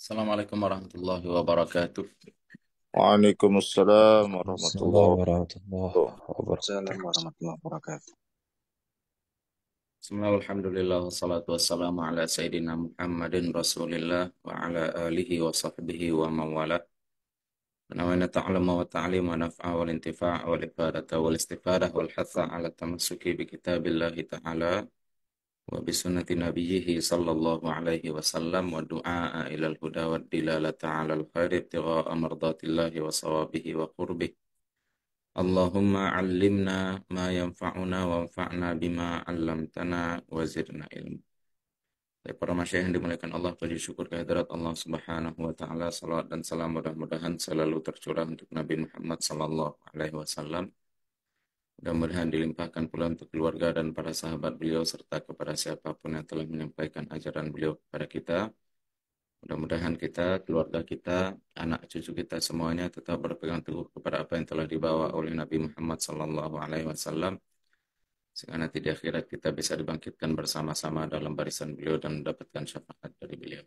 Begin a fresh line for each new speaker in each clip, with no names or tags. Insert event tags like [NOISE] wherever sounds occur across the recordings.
السلام عليكم ورحمة الله وبركاته وعليكم السلام ورحمة السلام الله ورحمة الله وبركاته السلام ورحمة
الله وبركاته بسم الله والحمد لله والصلاة والسلام على سيدنا محمد رسول الله وعلى آله وصحبه ومن والاه ونوينا تعلم والتعليم ونفع والانتفاع والإفادة والاستفادة والحث على التمسك بكتاب الله تعالى وبسنة نبيه صلى الله عليه وسلم والدعاء إلى الهدى والدلالة على الخير ابتغاء مرضات الله وصوابه وقربه اللهم علمنا ما ينفعنا وانفعنا بما علمتنا وزدنا علما Baik para masyayikh yang dimuliakan Allah, puji syukur kehadirat Allah Subhanahu wa taala, salawat dan salam mudah-mudahan selalu tercurah untuk Nabi Muhammad sallallahu alaihi wasallam Mudah-mudahan dilimpahkan pula untuk keluarga dan para sahabat beliau serta kepada siapapun yang telah menyampaikan ajaran beliau kepada kita. Mudah-mudahan kita, keluarga kita, anak cucu kita semuanya tetap berpegang teguh kepada apa yang telah dibawa oleh Nabi Muhammad Sallallahu Alaihi Wasallam sehingga nanti di akhirat kita bisa dibangkitkan bersama-sama dalam barisan beliau dan mendapatkan syafaat dari beliau.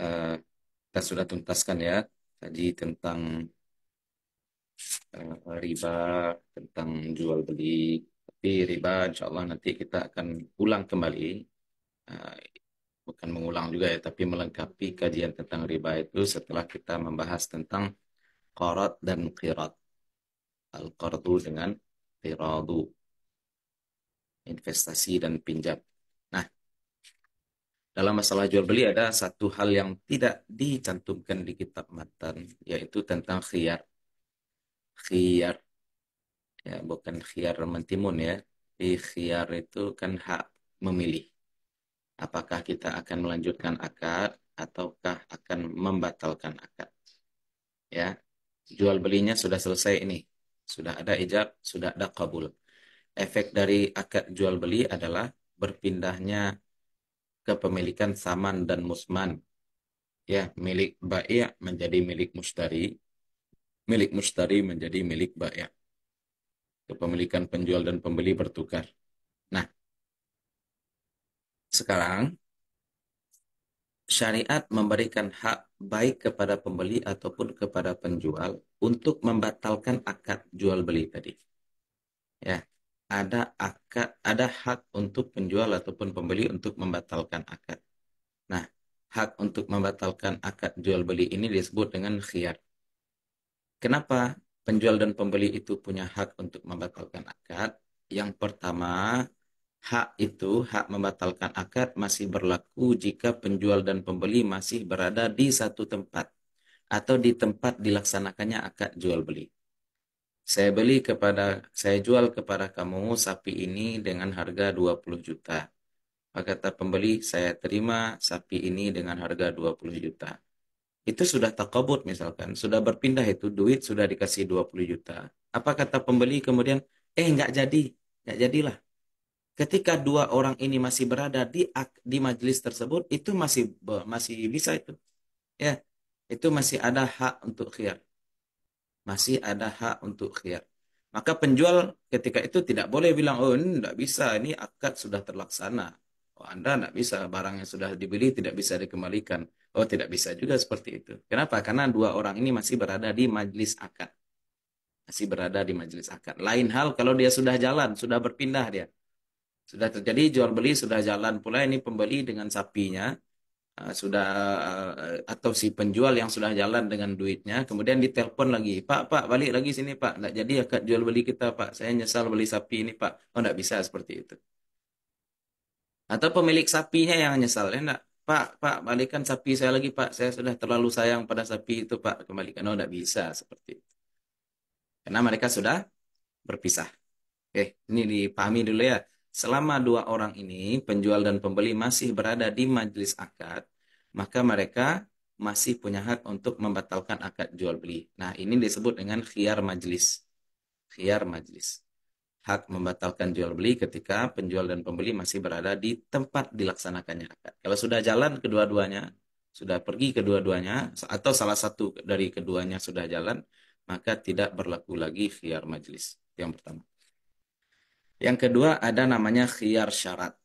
Uh, kita sudah tuntaskan ya tadi tentang Eh, riba, tentang jual beli. Tapi riba insya Allah nanti kita akan ulang kembali. Eh, bukan mengulang juga ya, tapi melengkapi kajian tentang riba itu setelah kita membahas tentang qarat dan qirat. Al-qardu dengan qiradu. Investasi dan pinjam. Nah, dalam masalah jual beli ada satu hal yang tidak dicantumkan di kitab matan yaitu tentang khiyar khiyar ya bukan khiyar mentimun ya di khiyar itu kan hak memilih apakah kita akan melanjutkan akad ataukah akan membatalkan akad ya jual belinya sudah selesai ini sudah ada ijab sudah ada kabul efek dari akad jual beli adalah berpindahnya kepemilikan saman dan musman ya milik baik menjadi milik mustari milik mustari menjadi milik bayar Kepemilikan penjual dan pembeli bertukar. Nah, sekarang syariat memberikan hak baik kepada pembeli ataupun kepada penjual untuk membatalkan akad jual beli tadi. Ya, ada akad, ada hak untuk penjual ataupun pembeli untuk membatalkan akad. Nah, hak untuk membatalkan akad jual beli ini disebut dengan khiyar. Kenapa penjual dan pembeli itu punya hak untuk membatalkan akad? Yang pertama, hak itu, hak membatalkan akad masih berlaku jika penjual dan pembeli masih berada di satu tempat atau di tempat dilaksanakannya akad jual beli. Saya beli kepada saya jual kepada kamu sapi ini dengan harga 20 juta. Maka kata pembeli, saya terima sapi ini dengan harga 20 juta itu sudah takabur misalkan, sudah berpindah itu duit sudah dikasih 20 juta. Apa kata pembeli kemudian, eh nggak jadi, nggak jadilah. Ketika dua orang ini masih berada di di majelis tersebut, itu masih masih bisa itu, ya, itu masih ada hak untuk khiar. masih ada hak untuk khiar. Maka penjual ketika itu tidak boleh bilang, oh tidak bisa, ini akad sudah terlaksana. Oh, Anda tidak bisa, barang yang sudah dibeli tidak bisa dikembalikan. Oh, tidak bisa juga seperti itu. Kenapa? Karena dua orang ini masih berada di majelis akad. Masih berada di majelis akad. Lain hal kalau dia sudah jalan, sudah berpindah dia. Sudah terjadi jual beli, sudah jalan pula ini pembeli dengan sapinya, eh, sudah eh, atau si penjual yang sudah jalan dengan duitnya kemudian ditelepon lagi pak pak balik lagi sini pak jadi ya, akad jual beli kita pak saya nyesal beli sapi ini pak oh nggak bisa seperti itu atau pemilik sapinya yang nyesal, ya enggak? Pak, Pak, balikan sapi saya lagi, Pak. Saya sudah terlalu sayang pada sapi itu, Pak. Kembalikan. Oh, enggak bisa seperti itu. Karena mereka sudah berpisah. Oke, ini dipahami dulu ya. Selama dua orang ini, penjual dan pembeli masih berada di majelis akad, maka mereka masih punya hak untuk membatalkan akad jual beli. Nah, ini disebut dengan khiar majelis. Khiar majelis hak membatalkan jual beli ketika penjual dan pembeli masih berada di tempat dilaksanakannya akad. Kalau sudah jalan kedua-duanya, sudah pergi kedua-duanya atau salah satu dari keduanya sudah jalan, maka tidak berlaku lagi khiar majelis. Yang pertama. Yang kedua ada namanya khiar syarat.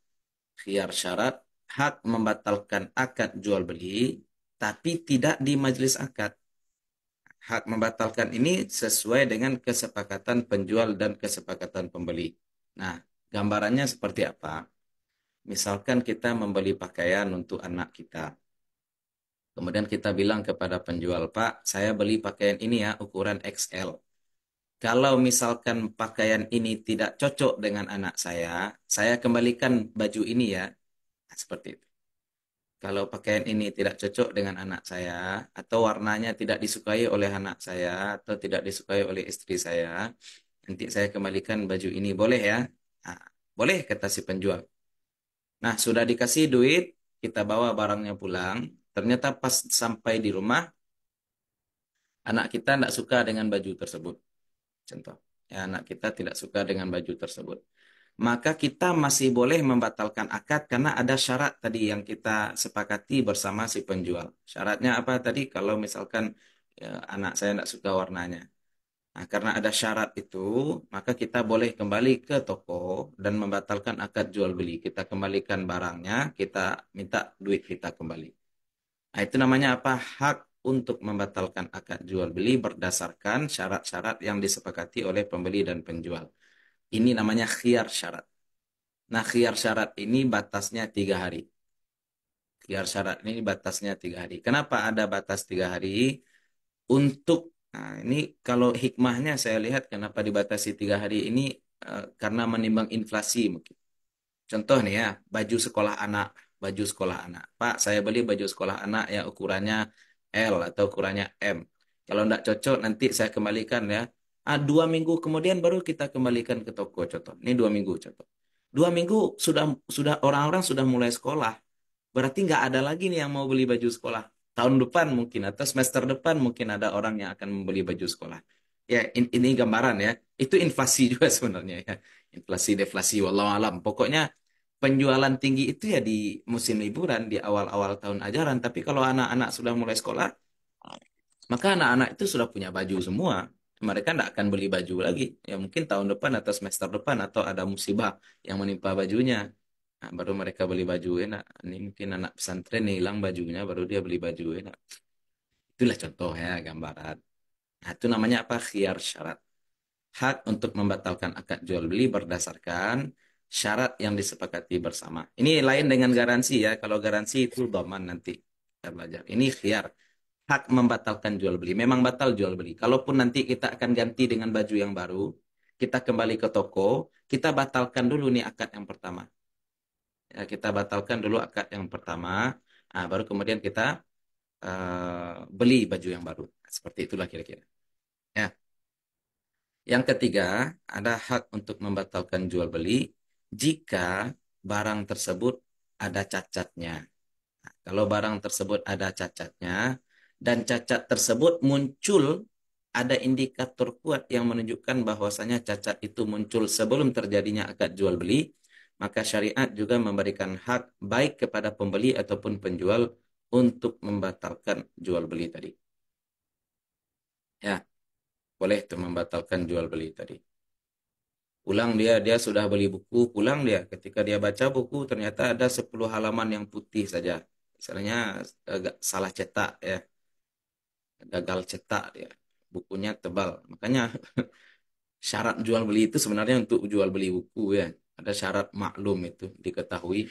Khiar syarat hak membatalkan akad jual beli tapi tidak di majelis akad hak membatalkan ini sesuai dengan kesepakatan penjual dan kesepakatan pembeli. Nah, gambarannya seperti apa? Misalkan kita membeli pakaian untuk anak kita. Kemudian kita bilang kepada penjual, Pak, saya beli pakaian ini ya, ukuran XL. Kalau misalkan pakaian ini tidak cocok dengan anak saya, saya kembalikan baju ini ya. Nah, seperti itu kalau pakaian ini tidak cocok dengan anak saya, atau warnanya tidak disukai oleh anak saya, atau tidak disukai oleh istri saya, nanti saya kembalikan baju ini boleh ya? Nah, boleh, kata si penjual. Nah, sudah dikasih duit, kita bawa barangnya pulang. Ternyata pas sampai di rumah, anak kita tidak suka dengan baju tersebut. Contoh, ya, anak kita tidak suka dengan baju tersebut maka kita masih boleh membatalkan akad karena ada syarat tadi yang kita sepakati bersama si penjual. Syaratnya apa tadi? Kalau misalkan ya, anak saya tidak suka warnanya. Nah, karena ada syarat itu, maka kita boleh kembali ke toko dan membatalkan akad jual beli. Kita kembalikan barangnya, kita minta duit kita kembali. Nah, itu namanya apa? Hak untuk membatalkan akad jual beli berdasarkan syarat-syarat yang disepakati oleh pembeli dan penjual. Ini namanya khiar syarat. Nah, khiar syarat ini batasnya tiga hari. Khiar syarat ini batasnya tiga hari. Kenapa ada batas tiga hari? Untuk, nah ini kalau hikmahnya saya lihat kenapa dibatasi tiga hari ini eh, karena menimbang inflasi mungkin. Contoh nih ya, baju sekolah anak, baju sekolah anak. Pak, saya beli baju sekolah anak yang ukurannya L atau ukurannya M. Kalau tidak cocok nanti saya kembalikan ya ah, dua minggu kemudian baru kita kembalikan ke toko contoh. Ini dua minggu contoh. Dua minggu sudah sudah orang-orang sudah mulai sekolah. Berarti nggak ada lagi nih yang mau beli baju sekolah. Tahun depan mungkin atau semester depan mungkin ada orang yang akan membeli baju sekolah. Ya in, ini gambaran ya. Itu inflasi [LAUGHS] juga sebenarnya ya. Inflasi deflasi walau alam. Pokoknya penjualan tinggi itu ya di musim liburan di awal-awal tahun ajaran tapi kalau anak-anak sudah mulai sekolah maka anak-anak itu sudah punya baju semua mereka tidak akan beli baju lagi. Ya mungkin tahun depan atau semester depan atau ada musibah yang menimpa bajunya. Nah, baru mereka beli baju enak. Eh, ini mungkin anak pesantren hilang bajunya baru dia beli baju enak. Eh, Itulah contoh ya gambaran. Nah, itu namanya apa? Khiar syarat. Hak untuk membatalkan akad jual beli berdasarkan syarat yang disepakati bersama. Ini lain dengan garansi ya. Kalau garansi itu doman nanti kita belajar. Ini khiar hak membatalkan jual beli. Memang batal jual beli. Kalaupun nanti kita akan ganti dengan baju yang baru, kita kembali ke toko, kita batalkan dulu nih akad yang pertama. Ya, kita batalkan dulu akad yang pertama, nah, baru kemudian kita uh, beli baju yang baru. Seperti itulah kira-kira. Ya. Yang ketiga, ada hak untuk membatalkan jual beli jika barang tersebut ada cacatnya. kalau barang tersebut ada cacatnya, dan cacat tersebut muncul ada indikator kuat yang menunjukkan bahwasanya cacat itu muncul sebelum terjadinya akad jual beli, maka syariat juga memberikan hak baik kepada pembeli ataupun penjual untuk membatalkan jual beli tadi. Ya, boleh itu membatalkan jual beli tadi. Pulang dia, dia sudah beli buku, pulang dia. Ketika dia baca buku, ternyata ada 10 halaman yang putih saja. Misalnya agak salah cetak ya gagal cetak ya bukunya tebal makanya [LAUGHS] syarat jual beli itu sebenarnya untuk jual beli buku ya ada syarat maklum itu diketahui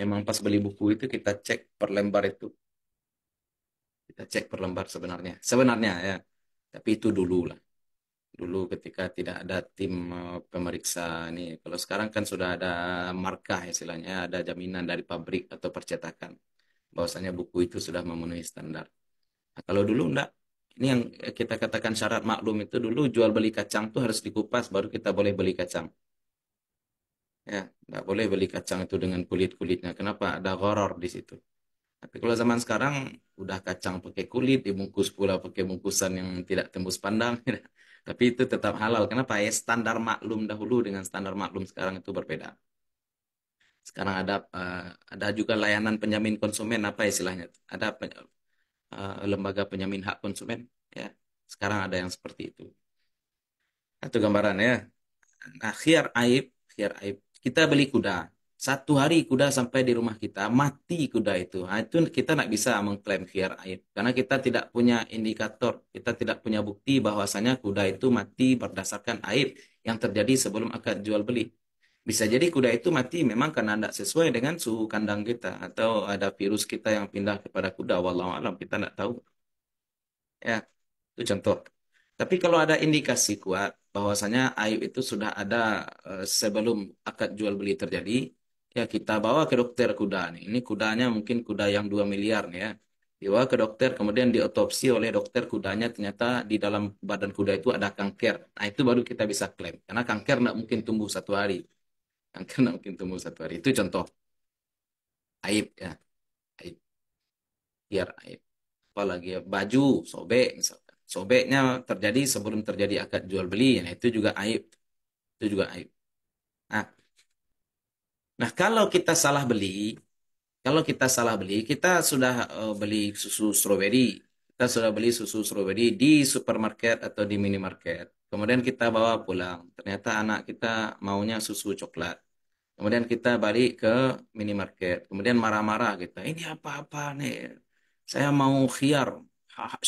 memang pas beli buku itu kita cek per lembar itu kita cek per lembar sebenarnya sebenarnya ya tapi itu dulu lah dulu ketika tidak ada tim eh, pemeriksa nih kalau sekarang kan sudah ada markah istilahnya ada jaminan dari pabrik atau percetakan bahwasanya buku itu sudah memenuhi standar kalau dulu enggak. Ini yang kita katakan syarat maklum itu dulu jual beli kacang tuh harus dikupas baru kita boleh beli kacang. Ya, enggak boleh beli kacang itu dengan kulit-kulitnya. Kenapa? Ada horor di situ. Tapi kalau zaman sekarang udah kacang pakai kulit, dibungkus pula pakai bungkusan yang tidak tembus pandang. [LAUGHS] Tapi itu tetap halal. Kenapa? Ya standar maklum dahulu dengan standar maklum sekarang itu berbeda. Sekarang ada uh, ada juga layanan penjamin konsumen apa istilahnya? Ada Eh, lembaga penjamin hak konsumen ya sekarang ada yang seperti itu satu gambaran ya nah khiar aib khiar aib kita beli kuda satu hari kuda sampai di rumah kita mati kuda itu nah, itu kita tidak bisa mengklaim khiar aib karena kita tidak punya indikator kita tidak punya bukti bahwasanya kuda itu mati berdasarkan aib yang terjadi sebelum akad jual beli bisa jadi kuda itu mati memang karena tidak sesuai dengan suhu kandang kita atau ada virus kita yang pindah kepada kuda. walau alam kita tidak tahu. Ya, itu contoh. Tapi kalau ada indikasi kuat bahwasanya Ayub itu sudah ada eh, sebelum akad jual beli terjadi, ya kita bawa ke dokter kuda nih. Ini kudanya mungkin kuda yang 2 miliar nih ya. Dibawa ke dokter, kemudian diotopsi oleh dokter kudanya ternyata di dalam badan kuda itu ada kanker. Nah itu baru kita bisa klaim. Karena kanker tidak mungkin tumbuh satu hari yang [LAUGHS] kena mungkin tumbuh satu hari. Itu contoh aib ya. Aib. Biar aib. Apalagi ya, baju sobek misalkan. Sobeknya terjadi sebelum terjadi akad jual beli, nah itu juga aib. Itu juga aib. Nah, nah kalau kita salah beli, kalau kita salah beli, kita sudah uh, beli susu stroberi kita sudah beli susu stroberi di supermarket atau di minimarket. Kemudian kita bawa pulang. Ternyata anak kita maunya susu coklat. Kemudian kita balik ke minimarket. Kemudian marah-marah kita. Ini apa-apa nih? Saya mau khiar.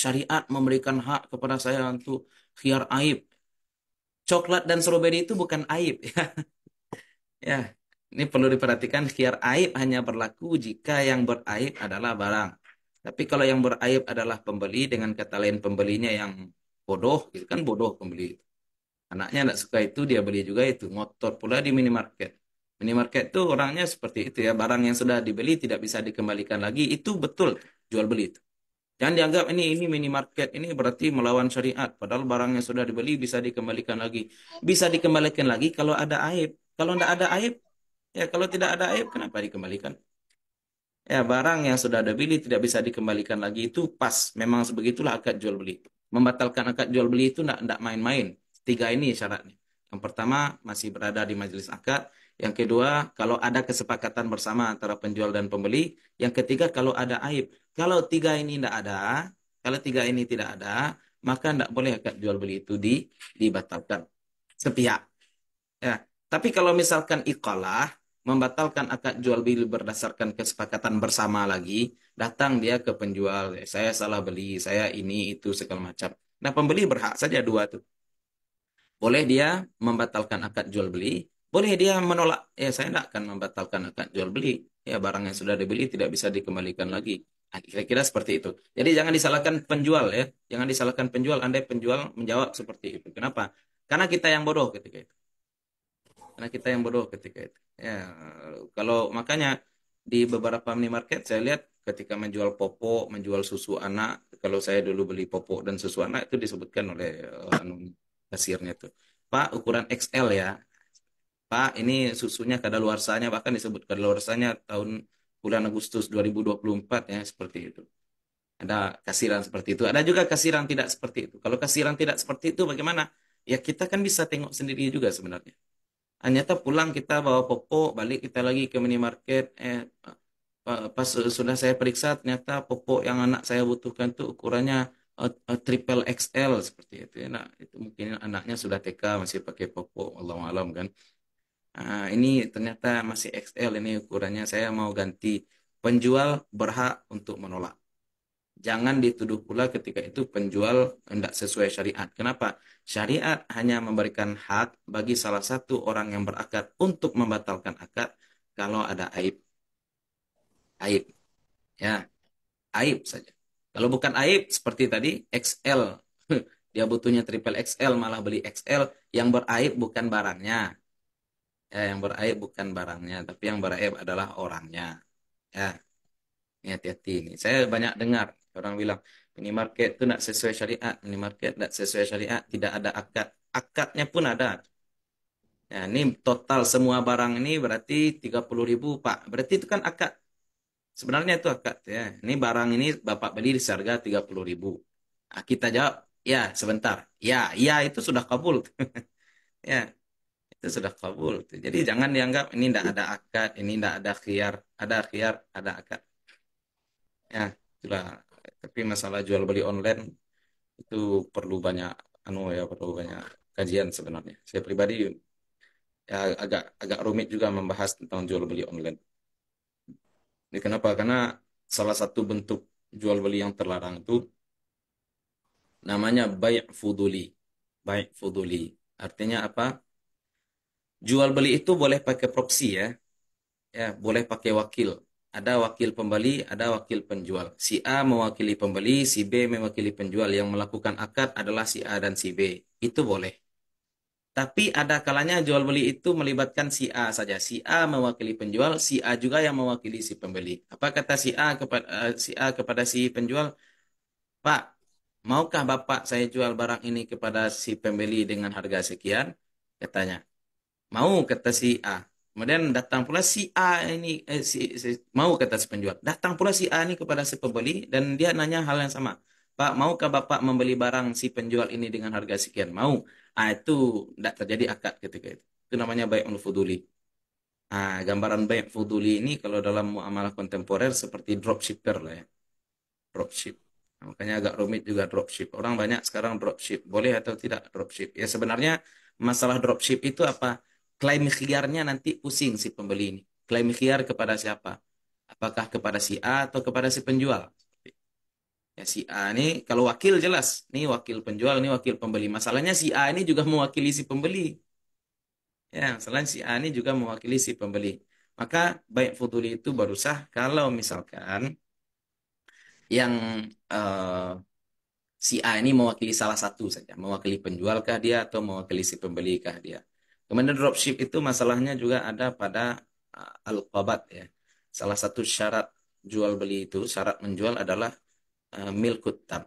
Syariat memberikan hak kepada saya untuk khiar aib. Coklat dan stroberi itu bukan aib. [LAUGHS] Ya. ya. ini perlu diperhatikan khiar aib hanya berlaku jika yang beraib adalah barang. Tapi kalau yang beraib adalah pembeli dengan kata lain pembelinya yang bodoh, gitu kan bodoh pembeli. Anaknya tidak suka itu dia beli juga itu, motor pula di minimarket. Minimarket itu orangnya seperti itu ya, barang yang sudah dibeli tidak bisa dikembalikan lagi, itu betul jual beli itu. Jangan dianggap ini ini minimarket ini berarti melawan syariat, padahal barang yang sudah dibeli bisa dikembalikan lagi. Bisa dikembalikan lagi kalau ada aib. Kalau tidak ada aib, ya kalau tidak ada aib kenapa dikembalikan? Ya, barang yang sudah ada beli tidak bisa dikembalikan lagi itu pas. Memang sebegitulah akad jual beli. Membatalkan akad jual beli itu tidak main-main. Tiga ini syaratnya. Yang pertama, masih berada di majelis akad. Yang kedua, kalau ada kesepakatan bersama antara penjual dan pembeli. Yang ketiga, kalau ada aib. Kalau tiga ini tidak ada, kalau tiga ini tidak ada, maka tidak boleh akad jual beli itu di, dibatalkan. Sepihak. Ya. Tapi kalau misalkan ikalah membatalkan akad jual beli berdasarkan kesepakatan bersama lagi, datang dia ke penjual, saya salah beli, saya ini itu segala macam. Nah, pembeli berhak saja dua tuh. Boleh dia membatalkan akad jual beli, boleh dia menolak, ya saya tidak akan membatalkan akad jual beli. Ya barang yang sudah dibeli tidak bisa dikembalikan lagi. Nah, kira-kira seperti itu. Jadi jangan disalahkan penjual ya. Jangan disalahkan penjual. Andai penjual menjawab seperti itu. Kenapa? Karena kita yang bodoh ketika itu karena kita yang bodoh ketika itu ya kalau makanya di beberapa minimarket saya lihat ketika menjual popok menjual susu anak kalau saya dulu beli popok dan susu anak itu disebutkan oleh eh, anu, kasirnya tuh pak ukuran XL ya pak ini susunya kadaluarsanya bahkan disebut kadaluarsanya tahun bulan Agustus 2024 ya seperti itu ada kasiran seperti itu ada juga kasiran tidak seperti itu kalau kasiran tidak seperti itu bagaimana ya kita kan bisa tengok sendiri juga sebenarnya ternyata pulang kita bawa popok balik kita lagi ke minimarket eh pas sudah saya periksa ternyata popok yang anak saya butuhkan tuh ukurannya eh, eh, triple XL seperti itu nah itu mungkin anaknya sudah TK masih pakai popok Allah alam kan nah, ini ternyata masih XL ini ukurannya saya mau ganti penjual berhak untuk menolak jangan dituduh pula ketika itu penjual tidak sesuai syariat. Kenapa? Syariat hanya memberikan hak bagi salah satu orang yang berakad untuk membatalkan akad kalau ada aib. Aib. Ya. Aib saja. Kalau bukan aib seperti tadi XL. [LAUGHS] Dia butuhnya triple XL malah beli XL yang beraib bukan barangnya. Ya, yang beraib bukan barangnya, tapi yang beraib adalah orangnya. Ya. hati-hati ini. Saya banyak dengar Orang bilang ini market itu nak sesuai syariat, ini market tidak sesuai syariat, tidak ada akad. Akadnya pun ada. Nah, ya, ini total semua barang ini berarti 30 ribu Pak. Berarti itu kan akad. Sebenarnya itu akad ya. Ini barang ini Bapak beli di seharga 30 ribu. Nah, kita jawab, ya sebentar. Ya, ya itu sudah kabul. [LAUGHS] ya, itu sudah kabul. Jadi jangan dianggap ini tidak ada akad, ini tidak ada khiar. Ada khiar, ada akad. Ya, itulah tapi masalah jual beli online itu perlu banyak anu ya perlu banyak kajian sebenarnya saya pribadi ya agak agak rumit juga membahas tentang jual beli online ini kenapa karena salah satu bentuk jual beli yang terlarang itu namanya baik fuduli baik fuduli artinya apa jual beli itu boleh pakai proxy ya ya boleh pakai wakil ada wakil pembeli, ada wakil penjual. Si A mewakili pembeli, si B mewakili penjual. Yang melakukan akad adalah si A dan si B. Itu boleh. Tapi ada kalanya jual beli itu melibatkan si A saja. Si A mewakili penjual, si A juga yang mewakili si pembeli. Apa kata si A kepada eh, si A kepada si penjual? Pak, maukah Bapak saya jual barang ini kepada si pembeli dengan harga sekian? Katanya. Mau kata si A. Kemudian datang pula si A ini eh, si, si mau kata si penjual. Datang pula si A ini kepada si pembeli dan dia nanya hal yang sama. Pak, maukah Bapak membeli barang si penjual ini dengan harga sekian? Mau. Ah itu tidak terjadi akad ketika itu. Itu namanya baik fuduli. Ah, gambaran baik fuduli ini kalau dalam muamalah kontemporer seperti dropshipper lah ya. Dropship. Nah, makanya agak rumit juga dropship. Orang banyak sekarang dropship. Boleh atau tidak dropship? Ya sebenarnya masalah dropship itu apa? klaim khiarnya nanti pusing si pembeli ini. Klaim khiar kepada siapa? Apakah kepada si A atau kepada si penjual? Ya si A ini kalau wakil jelas, ini wakil penjual, ini wakil pembeli. Masalahnya si A ini juga mewakili si pembeli. Ya, selain si A ini juga mewakili si pembeli. Maka baik futuli itu baru sah kalau misalkan yang uh, si A ini mewakili salah satu saja, mewakili penjual kah dia atau mewakili si pembeli kah dia. Kemudian dropship itu masalahnya juga ada pada al-qabat ya. Salah satu syarat jual beli itu, syarat menjual adalah uh, e, milkut tab.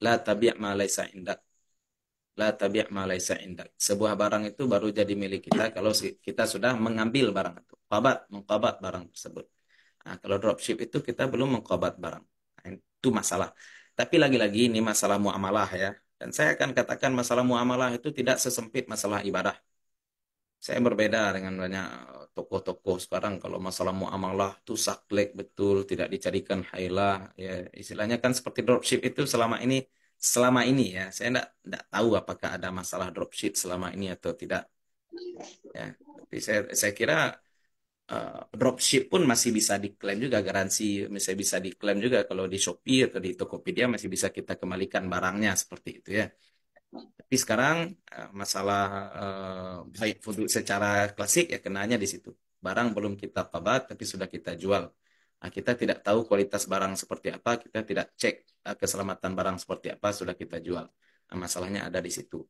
La tabi' ma indak. La tabi' ma indak. Sebuah barang itu baru jadi milik kita kalau kita sudah mengambil barang itu. Qabat, mengqabat barang tersebut. Nah, kalau dropship itu kita belum mengqabat barang. Nah, itu masalah. Tapi lagi-lagi ini masalah muamalah ya. Dan saya akan katakan masalah muamalah itu tidak sesempit masalah ibadah saya berbeda dengan banyak tokoh-tokoh sekarang kalau masalah muamalah itu saklek betul tidak dicarikan hailah ya istilahnya kan seperti dropship itu selama ini selama ini ya saya tidak tidak tahu apakah ada masalah dropship selama ini atau tidak ya tapi saya saya kira uh, dropship pun masih bisa diklaim juga garansi masih bisa diklaim juga kalau di Shopee atau di Tokopedia masih bisa kita kembalikan barangnya seperti itu ya tapi sekarang eh, masalah eh, baik produk secara klasik ya kenanya di situ. Barang belum kita pabat tapi sudah kita jual. Nah, kita tidak tahu kualitas barang seperti apa, kita tidak cek uh, keselamatan barang seperti apa sudah kita jual. Nah, masalahnya ada di situ.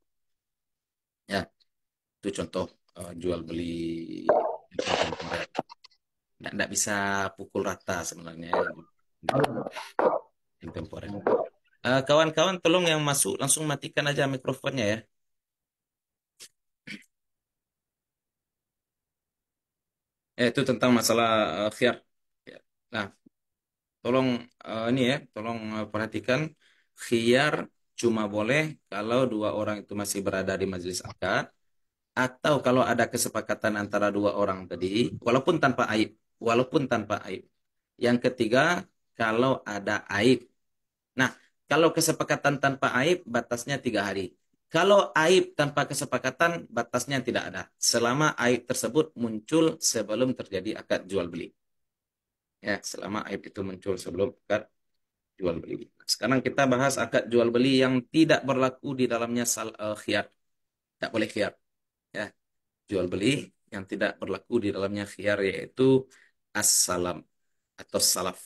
Ya, itu contoh uh, jual beli. Tidak bisa pukul rata sebenarnya. temporer kawan eh, Kawan-kawan, tolong yang masuk langsung matikan aja mikrofonnya ya. Eh, itu tentang masalah uh, khiar. Ya. Nah, tolong uh, ini ya, tolong uh, perhatikan khiar cuma boleh kalau dua orang itu masih berada di majelis akad atau kalau ada kesepakatan antara dua orang tadi, walaupun tanpa aib, walaupun tanpa aib. Yang ketiga, kalau ada aib. Nah, kalau kesepakatan tanpa aib, batasnya tiga hari. Kalau aib tanpa kesepakatan, batasnya tidak ada. Selama aib tersebut muncul sebelum terjadi akad jual beli. Ya, selama aib itu muncul sebelum akad jual beli. Sekarang kita bahas akad jual beli yang tidak berlaku di dalamnya sal uh, khiyar. Tidak boleh khiyar. Ya, jual beli yang tidak berlaku di dalamnya khiyar yaitu as-salam atau salaf.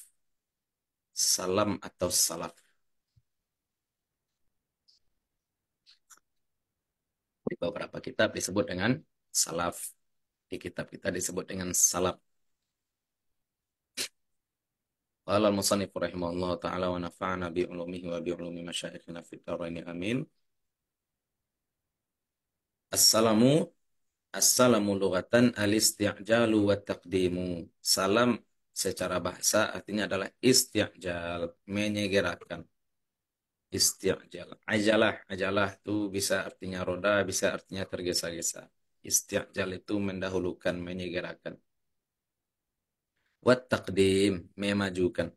Salam atau salaf di beberapa kitab disebut dengan salaf di kitab kita disebut dengan salaf قال المصنف taala الله تعالى ونفعنا بعلومه وبعلوم مشايخنا في الدارين amin. Assalamu Assalamu lughatan al-isti'jalu wa taqdimu. Salam secara bahasa artinya adalah istiajal menyegerakan. Istiqjal. Ajalah, ajalah itu bisa artinya roda, bisa artinya tergesa-gesa. Istiqjal itu mendahulukan, menyegerakan. Wat takdim, memajukan.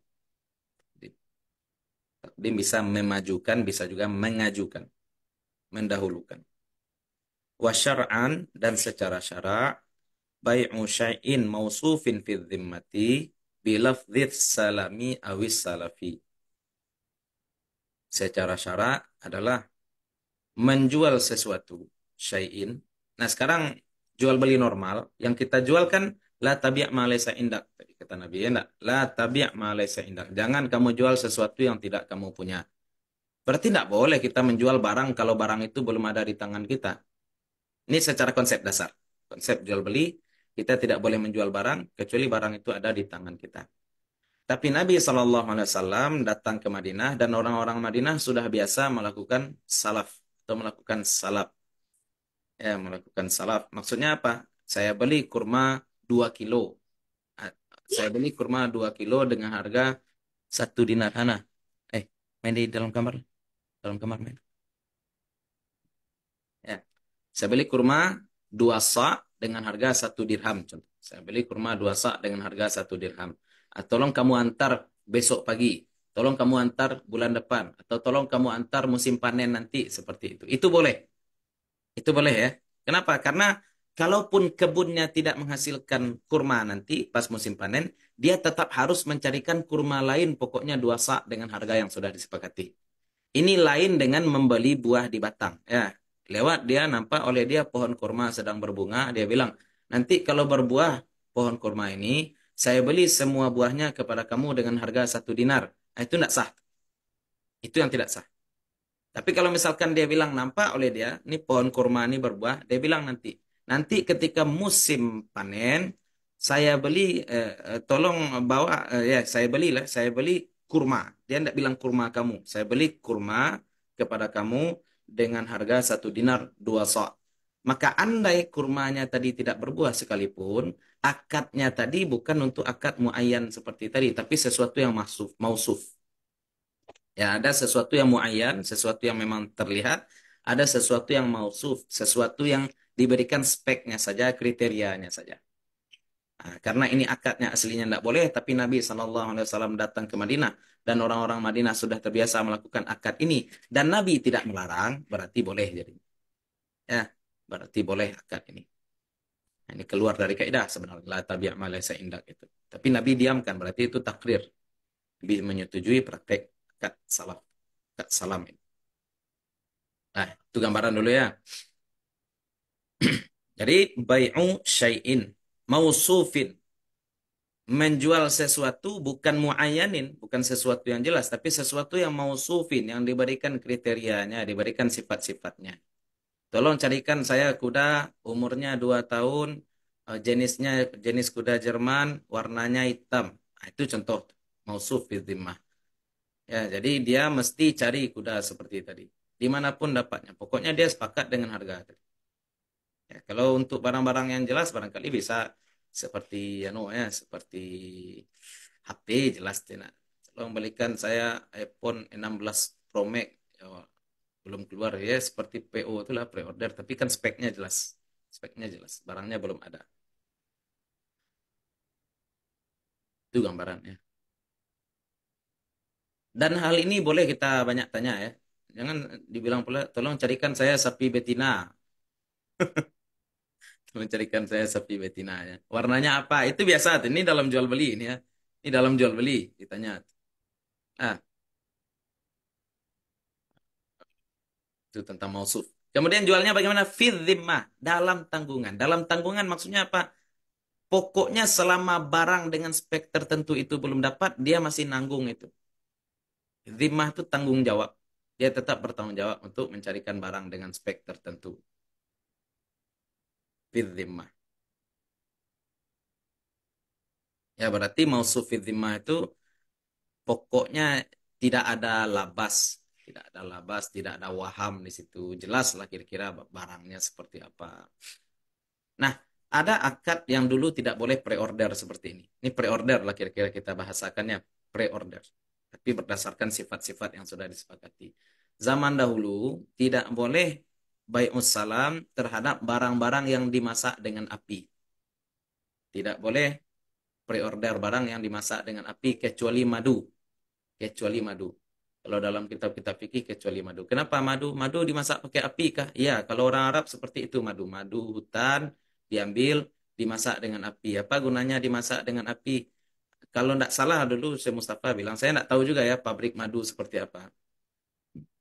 Takdim bisa memajukan, bisa juga mengajukan. Mendahulukan. Wasyara'an dan secara syara' bai'u syai'in mausufin fi dhimmati salami awis salafi secara syara adalah menjual sesuatu syai'in. Nah sekarang jual beli normal yang kita jual kan la tabi' ma indak tadi kata Nabi ya enggak? La tabi' ma indak. Jangan kamu jual sesuatu yang tidak kamu punya. Berarti tidak boleh kita menjual barang kalau barang itu belum ada di tangan kita. Ini secara konsep dasar. Konsep jual beli, kita tidak boleh menjual barang kecuali barang itu ada di tangan kita. Tapi Nabi Shallallahu Alaihi Wasallam datang ke Madinah dan orang-orang Madinah sudah biasa melakukan salaf atau melakukan salaf. Ya, melakukan salaf. Maksudnya apa? Saya beli kurma 2 kilo. Ah, saya beli kurma 2 kilo dengan harga satu dinar hana. Eh, main di dalam kamar. Dalam kamar main. Ya. Saya beli kurma 2 sak dengan harga satu dirham. Contoh. Saya beli kurma 2 sak dengan harga satu dirham. Ah, tolong kamu antar besok pagi, tolong kamu antar bulan depan, atau tolong kamu antar musim panen nanti seperti itu. Itu boleh. Itu boleh ya. Kenapa? Karena kalaupun kebunnya tidak menghasilkan kurma nanti pas musim panen, dia tetap harus mencarikan kurma lain pokoknya dua sak dengan harga yang sudah disepakati. Ini lain dengan membeli buah di batang. Ya, lewat dia nampak oleh dia pohon kurma sedang berbunga, dia bilang, nanti kalau berbuah pohon kurma ini, saya beli semua buahnya kepada kamu dengan harga satu dinar. Nah, itu tidak sah. Itu yang tidak sah. Tapi kalau misalkan dia bilang nampak oleh dia, ini pohon kurma ini berbuah, dia bilang nanti. Nanti ketika musim panen, saya beli, eh, eh tolong bawa, eh, ya saya belilah, saya beli kurma. Dia tidak bilang kurma kamu. Saya beli kurma kepada kamu dengan harga satu dinar dua sok. Maka andai kurmanya tadi tidak berbuah sekalipun, akadnya tadi bukan untuk akad muayyan seperti tadi, tapi sesuatu yang masuf, mausuf. Ya, ada sesuatu yang muayyan, sesuatu yang memang terlihat, ada sesuatu yang mausuf, sesuatu yang diberikan speknya saja, kriterianya saja. Nah, karena ini akadnya aslinya tidak boleh, tapi Nabi SAW datang ke Madinah dan orang-orang Madinah sudah terbiasa melakukan akad ini dan Nabi tidak melarang, berarti boleh jadi. Ya, berarti boleh akad ini. Ini keluar dari kaidah sebenarnya la tabi' ma laisa indak itu. Tapi Nabi diamkan berarti itu takrir. Nabi menyetujui praktek kat salam. kat salam ini. Nah, itu gambaran dulu ya. [CLEARS THROAT] Jadi bai'u syai'in mausufin menjual sesuatu bukan muayyanin, bukan sesuatu yang jelas, tapi sesuatu yang mausufin, yang diberikan kriterianya, diberikan sifat-sifatnya. Tolong carikan saya kuda umurnya 2 tahun, eh, jenisnya jenis kuda Jerman, warnanya hitam. Nah, itu contoh mausuf fitimah. Ya, jadi dia mesti cari kuda seperti tadi. Dimanapun dapatnya. Pokoknya dia sepakat dengan harga tadi. Ya, kalau untuk barang-barang yang jelas barangkali bisa seperti ya, anu, no, ya seperti HP jelas tidak. Tolong belikan saya iPhone 16 Pro Max. oh, belum keluar ya seperti PO itulah pre-order tapi kan speknya jelas speknya jelas barangnya belum ada itu gambarannya dan hal ini boleh kita banyak tanya ya jangan dibilang pula tolong carikan saya sapi betina [LAUGHS] tolong carikan saya sapi betina ya warnanya apa itu biasa ini dalam jual beli ini ya ini dalam jual beli ditanya ah Itu tentang mausuf. Kemudian jualnya bagaimana? Fidzimah, dalam tanggungan. Dalam tanggungan maksudnya apa? Pokoknya selama barang dengan spek tertentu itu belum dapat, dia masih nanggung itu. Zimah itu tanggung jawab. Dia tetap bertanggung jawab untuk mencarikan barang dengan spek tertentu. Fidzimah. Ya berarti mausuf fidhimah itu pokoknya tidak ada labas tidak ada labas, tidak ada waham di situ. jelas lah kira-kira barangnya seperti apa. Nah, ada akad yang dulu tidak boleh pre-order seperti ini. Ini pre-order lah kira-kira kita bahasakannya, pre-order. Tapi berdasarkan sifat-sifat yang sudah disepakati. Zaman dahulu tidak boleh baik salam terhadap barang-barang yang dimasak dengan api. Tidak boleh pre-order barang yang dimasak dengan api kecuali madu. Kecuali madu. Kalau dalam kitab-kitab fikih kecuali madu. Kenapa madu? Madu dimasak pakai api kah? Iya, kalau orang Arab seperti itu madu. Madu hutan diambil, dimasak dengan api. Apa gunanya dimasak dengan api? Kalau tidak salah dulu Syekh Mustafa bilang, saya tidak tahu juga ya pabrik madu seperti apa.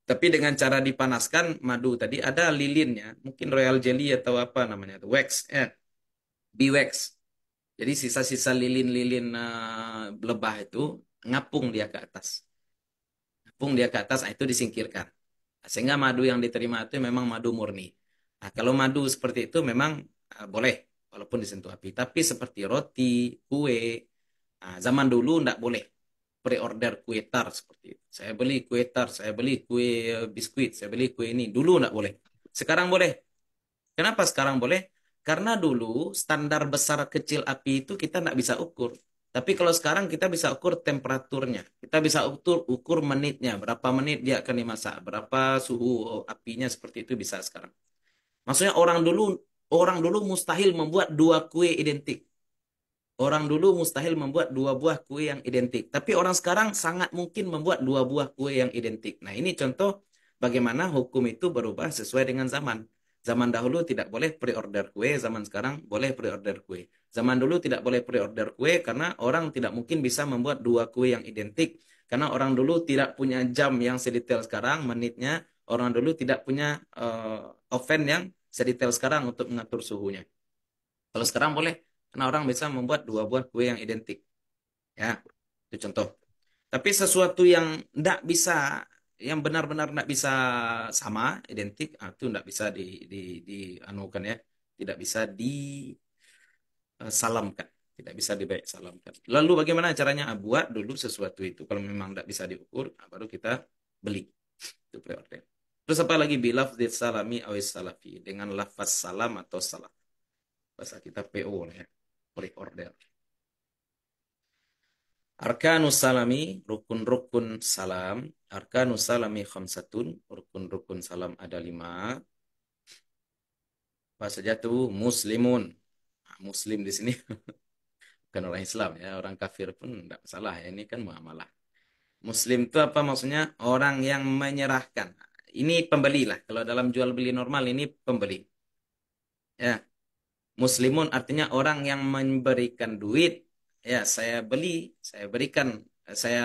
Tapi dengan cara dipanaskan madu tadi ada lilinnya, mungkin royal jelly atau apa namanya itu, wax, eh, wax. Jadi sisa-sisa lilin-lilin uh, lebah itu ngapung dia ke atas tepung dia ke atas, ah, itu disingkirkan. Ah, sehingga madu yang diterima itu memang madu murni. Nah, kalau madu seperti itu memang uh, boleh, walaupun disentuh api. Tapi seperti roti, kue, nah, zaman dulu tidak boleh pre-order kue tar seperti itu. Saya beli kue tar, saya beli kue biskuit, saya beli kue ini. Dulu tidak boleh. Sekarang boleh. Kenapa sekarang boleh? Karena dulu standar besar kecil api itu kita tidak bisa ukur. Tapi kalau sekarang kita bisa ukur temperaturnya, kita bisa ukur ukur menitnya, berapa menit dia akan dimasak, berapa suhu apinya seperti itu bisa sekarang. Maksudnya orang dulu orang dulu mustahil membuat dua kue identik. Orang dulu mustahil membuat dua buah kue yang identik, tapi orang sekarang sangat mungkin membuat dua buah kue yang identik. Nah, ini contoh bagaimana hukum itu berubah sesuai dengan zaman. Zaman dahulu tidak boleh pre-order kue, zaman sekarang boleh pre-order kue. Zaman dulu tidak boleh pre-order kue karena orang tidak mungkin bisa membuat dua kue yang identik. Karena orang dulu tidak punya jam yang sedetail sekarang, menitnya. Orang dulu tidak punya uh, oven yang sedetail sekarang untuk mengatur suhunya. Kalau sekarang boleh, karena orang bisa membuat dua buah kue yang identik. Ya, itu contoh. Tapi sesuatu yang tidak bisa yang benar-benar tidak bisa sama identik ah, itu tidak bisa di di dianukan ya tidak bisa di eh, salamkan tidak bisa dibaik salamkan lalu bagaimana caranya ah, buat dulu sesuatu itu kalau memang tidak bisa diukur ah, baru kita beli itu pre order terus apa lagi bilaf salami awis salafi dengan lafaz salam atau salah bahasa kita PO ya pre order Arkanus salami, rukun-rukun salam. Arkanus salami khamsatun, rukun-rukun salam ada lima. Apa saja tuh? Muslimun. Ah, muslim di sini. [LAUGHS] Bukan orang Islam ya, orang kafir pun tidak salah ya. Ini kan muamalah. Muslim itu apa maksudnya? Orang yang menyerahkan. Ini pembeli lah. Kalau dalam jual beli normal ini pembeli. Ya. Muslimun artinya orang yang memberikan duit ya saya beli saya berikan saya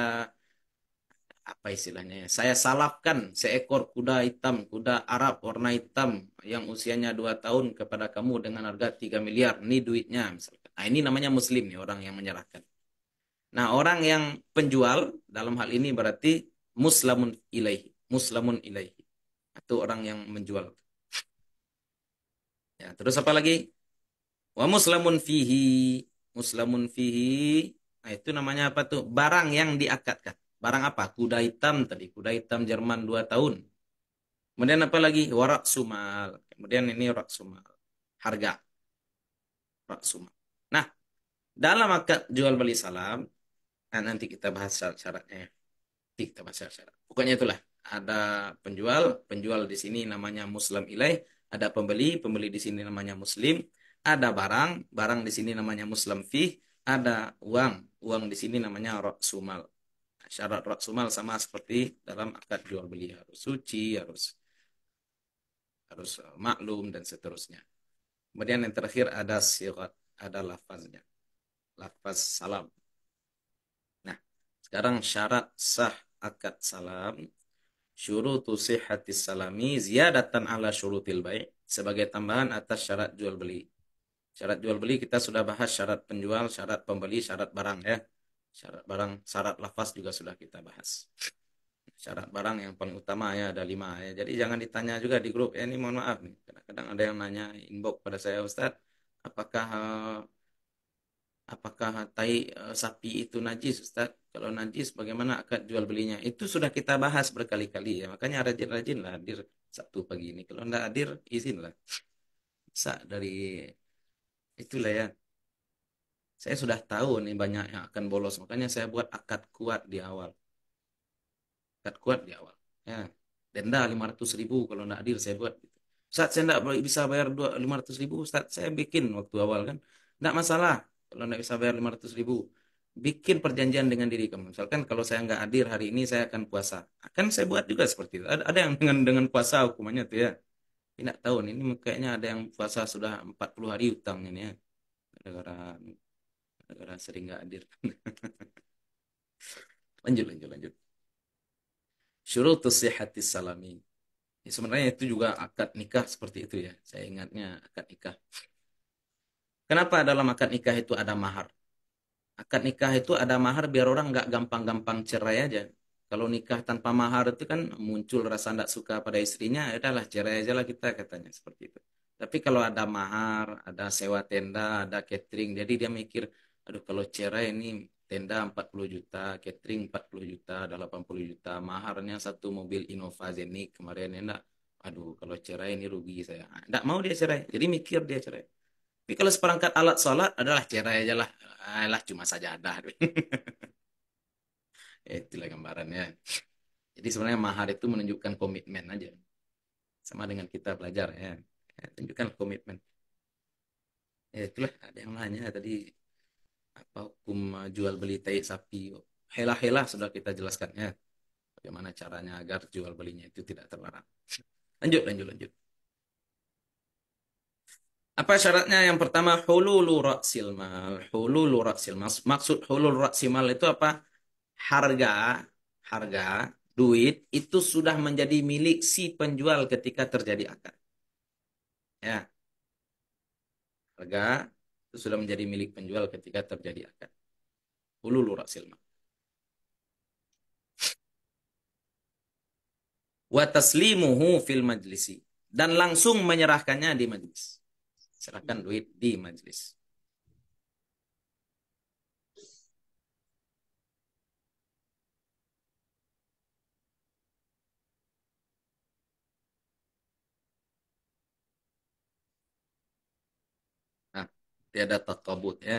apa istilahnya ya, saya salafkan seekor kuda hitam kuda Arab warna hitam yang usianya dua tahun kepada kamu dengan harga 3 miliar ini duitnya misalkan nah ini namanya muslim nih orang yang menyerahkan nah orang yang penjual dalam hal ini berarti muslimun ilaihi muslimun ilaihi atau orang yang menjual ya terus apa lagi wa muslimun fihi Muslimun fihi. Nah, itu namanya apa tuh? Barang yang diakadkan. Barang apa? Kuda hitam tadi. Kuda hitam Jerman 2 tahun. Kemudian apa lagi? Warak sumal. Kemudian ini warak sumal. Harga. warak sumal. Nah, dalam akad jual beli salam, nah nanti kita bahas syarat-syaratnya. Nanti kita bahas syarat-syarat. Pokoknya itulah. Ada penjual, penjual di sini namanya Muslim ilai. Ada pembeli, pembeli di sini namanya Muslim. Ada barang, barang di sini namanya muslim fi, ada uang, uang di sini namanya rok sumal. Syarat rok sumal sama seperti dalam akad jual beli harus suci, harus harus eh, maklum dan seterusnya. Kemudian yang terakhir ada sirat, ada lafaznya. Lafaz salam. Nah, sekarang syarat sah akad salam syurutu sihhatis salami ziyadatan ala syurutil baik sebagai tambahan atas syarat jual beli. Syarat jual beli kita sudah bahas syarat penjual, syarat pembeli, syarat barang ya. Syarat barang, syarat lafaz juga sudah kita bahas. Syarat barang yang paling utama ya ada lima ya. Jadi jangan ditanya juga di grup ya ini mohon maaf nih. Kadang-kadang ada yang nanya inbox pada saya ustad apakah eh, apakah tai eh, sapi itu najis ustad Kalau najis bagaimana akad jual belinya? Itu sudah kita bahas berkali-kali ya. Makanya rajin rajin lah hadir satu pagi ini. Kalau tidak hadir izinlah. Bisa dari itulah ya saya sudah tahu nih banyak yang akan bolos makanya saya buat akad kuat di awal akad kuat di awal ya denda 500 ribu kalau tidak hadir saya buat gitu. Saat saya tidak bisa bayar 500 ribu Ustaz saya bikin waktu awal kan tidak masalah kalau tidak bisa bayar 500 ribu bikin perjanjian dengan diri kamu misalkan kalau saya nggak hadir hari ini saya akan puasa akan saya buat juga seperti itu ada, ada yang dengan dengan puasa hukumannya tuh ya tapi tahun ini kayaknya ada yang puasa sudah 40 hari utang ini ya. Gara-gara sering nggak hadir. [LAUGHS] lanjut, lanjut, lanjut. Syurutus sihhati salami. Ya, sebenarnya itu juga akad nikah seperti itu ya. Saya ingatnya akad nikah. Kenapa dalam akad nikah itu ada mahar? Akad nikah itu ada mahar biar orang nggak gampang-gampang cerai aja kalau nikah tanpa mahar itu kan muncul rasa tidak suka pada istrinya, ya udahlah cerai aja lah kita katanya seperti itu. Tapi kalau ada mahar, ada sewa tenda, ada catering, jadi dia mikir, aduh kalau cerai ini tenda 40 juta, catering 40 juta, ada 80 juta, maharnya satu mobil Innova zenik kemarin enggak, ya Aduh, kalau cerai ini rugi saya. Tidak nah, mau dia cerai, jadi mikir dia cerai. Tapi kalau seperangkat alat sholat adalah cerai aja lah, alah cuma saja sajadah. [LAUGHS] Ya, itulah gambarannya jadi sebenarnya mahar itu menunjukkan komitmen aja sama dengan kita belajar ya, ya tunjukkan komitmen ya, itulah ada yang nanya tadi apa hukum jual beli tai sapi helah-helah sudah kita jelaskan ya bagaimana caranya agar jual belinya itu tidak terlarang lanjut lanjut lanjut apa syaratnya yang pertama hululu raksilmal. hululu raksilmal. maksud hululu raksilmal itu apa harga harga duit itu sudah menjadi milik si penjual ketika terjadi akad. Ya. Harga itu sudah menjadi milik penjual ketika terjadi akad. Ululu rasil mak. Wa taslimuhu fil majlisi dan langsung menyerahkannya di majlis. Serahkan duit di majlis. tiada takabut ya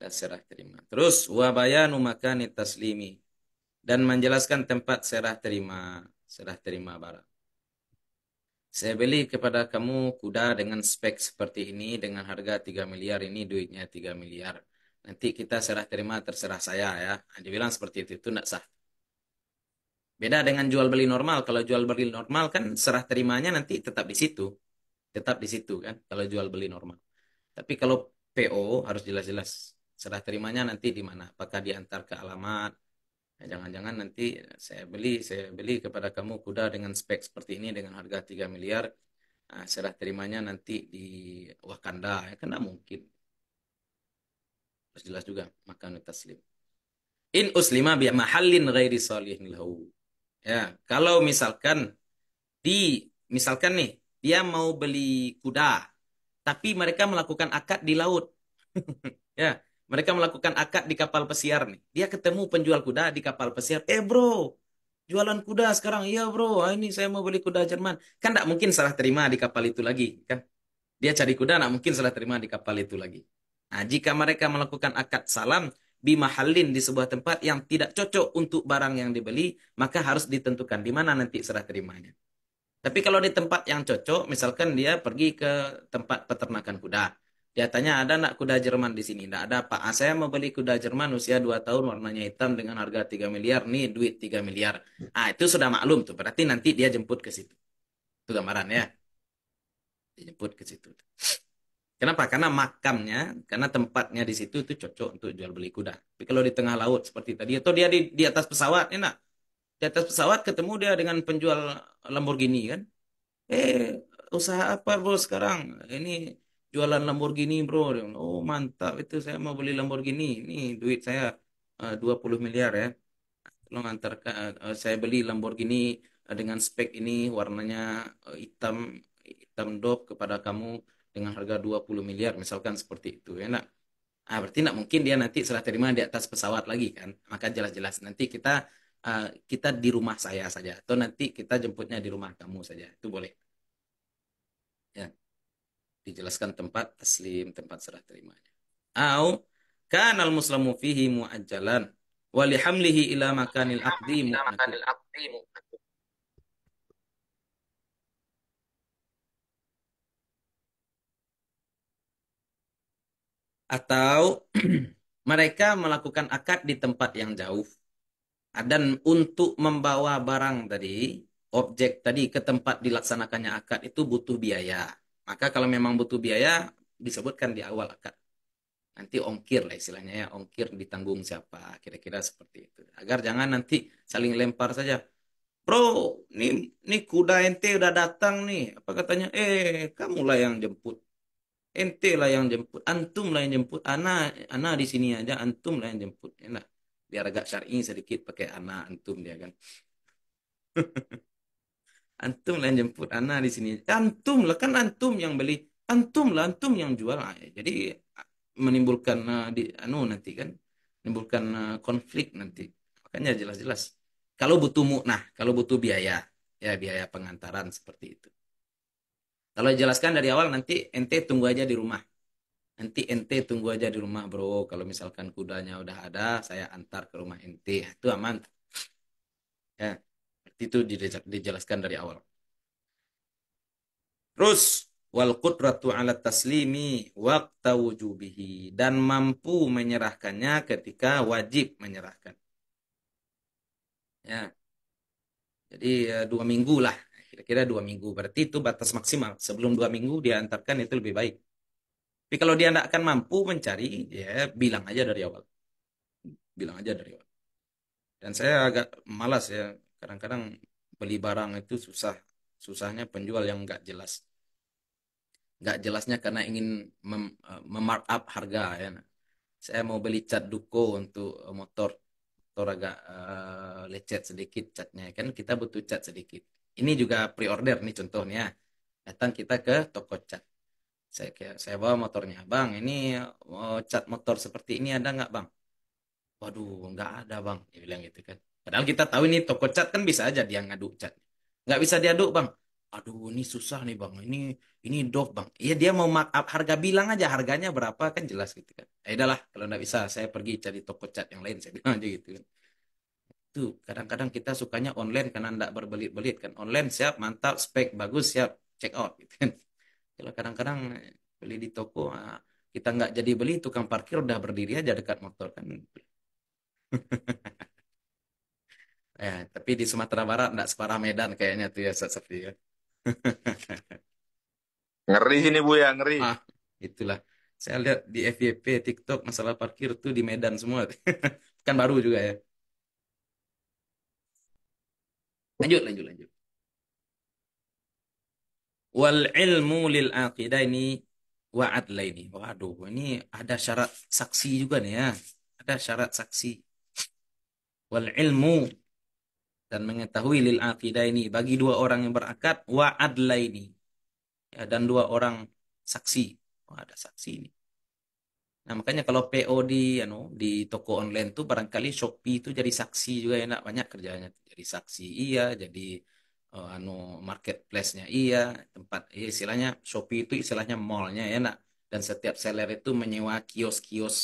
dan serah terima. Terus wabaya makani taslimi dan menjelaskan tempat serah terima, serah terima barang. Saya beli kepada kamu kuda dengan spek seperti ini dengan harga 3 miliar ini duitnya 3 miliar. Nanti kita serah terima terserah saya ya. Nah, dia bilang seperti itu itu tidak sah. Beda dengan jual beli normal. Kalau jual beli normal kan serah terimanya nanti tetap di situ. Tetap di situ kan kalau jual beli normal. Tapi kalau PO harus jelas-jelas serah terimanya nanti di mana. Apakah diantar ke alamat? Ya, jangan-jangan ya, nanti saya beli, saya beli kepada kamu kuda dengan spek seperti ini dengan harga 3 miliar. Nah, serah terimanya nanti di Wakanda. Ya, kan tidak mungkin. Harus jelas juga makan taslim. In uslima bi mahallin ghairi salihin Ya, kalau misalkan di misalkan nih dia mau beli kuda tapi mereka melakukan akad di laut. [LAUGHS] ya, mereka melakukan akad di kapal pesiar nih. Dia ketemu penjual kuda di kapal pesiar. Eh bro, jualan kuda sekarang. Iya bro, ah, ini saya mau beli kuda Jerman. Kan tidak mungkin salah terima di kapal itu lagi. kan? Dia cari kuda, tidak mungkin salah terima di kapal itu lagi. Nah, jika mereka melakukan akad salam, di mahalin di sebuah tempat yang tidak cocok untuk barang yang dibeli, maka harus ditentukan di mana nanti serah terimanya. Tapi kalau di tempat yang cocok, misalkan dia pergi ke tempat peternakan kuda. Dia tanya, ada nak kuda Jerman di sini? Tidak ada, Pak. Saya mau beli kuda Jerman usia 2 tahun, warnanya hitam dengan harga 3 miliar. Nih, duit 3 miliar. Ah, itu sudah maklum tuh. Berarti nanti dia jemput ke situ. Itu gambaran ya. Dijemput ke situ. Kenapa? Karena makamnya, karena tempatnya di situ itu cocok untuk jual beli kuda. Tapi kalau di tengah laut seperti tadi, atau dia di, di atas pesawat, enak di atas pesawat ketemu dia dengan penjual Lamborghini kan eh usaha apa bro sekarang ini jualan Lamborghini bro oh mantap itu saya mau beli Lamborghini ini duit saya eh, uh, 20 miliar ya lo antarkan uh, saya beli Lamborghini eh, dengan spek ini warnanya uh, hitam hitam dop kepada kamu dengan harga 20 miliar misalkan seperti itu ya nak. ah berarti nak mungkin dia nanti setelah terima di atas pesawat lagi kan maka jelas-jelas nanti kita Eh, kita di rumah saya saja atau nanti kita jemputnya di rumah kamu saja itu boleh ya dijelaskan tempat taslim tempat serah terimanya au kanal muslimu fihi muajjalan wali hamlihi ila makanil atau [CLEARS THROAT] mereka melakukan akad di tempat yang jauh dan untuk membawa barang tadi, objek tadi ke tempat dilaksanakannya akad itu butuh biaya. Maka kalau memang butuh biaya, disebutkan di awal akad. Nanti ongkir lah istilahnya ya, ongkir ditanggung siapa, kira-kira seperti itu. Agar jangan nanti saling lempar saja. Bro, ini nih kuda ente udah datang nih. Apa katanya, eh kamu lah yang jemput. Ente lah yang jemput, antum lah yang jemput, Ana, ana di sini aja, antum lah yang jemput. Enak biar agak syar'i sedikit pakai anak antum dia kan [LAUGHS] antum lah yang jemput anak di sini antum lah kan antum yang beli antum lah antum yang jual ah, jadi menimbulkan uh, di anu nanti kan menimbulkan uh, konflik nanti makanya jelas-jelas kalau butuh nah kalau butuh biaya ya biaya pengantaran seperti itu kalau jelaskan dari awal nanti ente tunggu aja di rumah nanti ente tunggu aja di rumah bro kalau misalkan kudanya udah ada saya antar ke rumah ente itu aman ya itu dijelaskan dari awal terus wal qudratu ala taslimi waqta wujubihi dan mampu menyerahkannya ketika wajib menyerahkan ya jadi ya, dua minggu lah kira-kira dua minggu berarti itu batas maksimal sebelum dua minggu diantarkan itu lebih baik tapi kalau dia tidak akan mampu mencari, ya bilang aja dari awal. Bilang aja dari awal. Dan saya agak malas ya, kadang-kadang beli barang itu susah. Susahnya penjual yang nggak jelas. Nggak jelasnya karena ingin mem e, memarkup harga ya. Saya mau beli cat duko untuk e, motor. Motor agak uh, lecet sedikit catnya. Kan kita butuh cat sedikit. Ini juga pre-order nih contohnya. Datang kita ke toko cat saya saya bawa motornya bang ini oh, cat motor seperti ini ada nggak bang waduh nggak ada bang dia bilang gitu kan padahal kita tahu ini toko cat kan bisa aja dia ngaduk cat nggak bisa diaduk bang aduh ini susah nih bang ini ini dof bang iya dia mau mark up harga bilang aja harganya berapa kan jelas gitu kan ya udahlah kalau nggak bisa saya pergi cari toko cat yang lain [LAUGHS] saya bilang aja gitu kan itu kadang-kadang kita sukanya online karena nggak berbelit-belit kan online siap mantap spek bagus siap check out [LAUGHS] gitu kan kalau kadang-kadang beli di toko ah, kita nggak jadi beli tukang parkir udah berdiri aja dekat motor kan [LAUGHS] ya tapi di Sumatera Barat nggak separah Medan kayaknya tuh ya seperti ya
[LAUGHS] ngeri sini bu ya ngeri ah
itulah saya lihat di FYP TikTok masalah parkir tuh di Medan semua [LAUGHS] kan baru juga ya lanjut lanjut lanjut wal ilmu lil aqidah ini wa ini Waduh, ini ada syarat saksi juga nih ya. Ada syarat saksi. Wal ilmu dan mengetahui lil aqidah ini bagi dua orang yang berakad wa ini Ya, dan dua orang saksi. Oh, ada saksi ini. Nah, makanya kalau PO di anu di toko online tuh barangkali Shopee itu jadi saksi juga enak ya, banyak kerjanya. Jadi saksi iya, jadi uh, anu marketplace-nya iya tempat iya, istilahnya Shopee itu istilahnya mallnya ya nak dan setiap seller itu menyewa kios-kios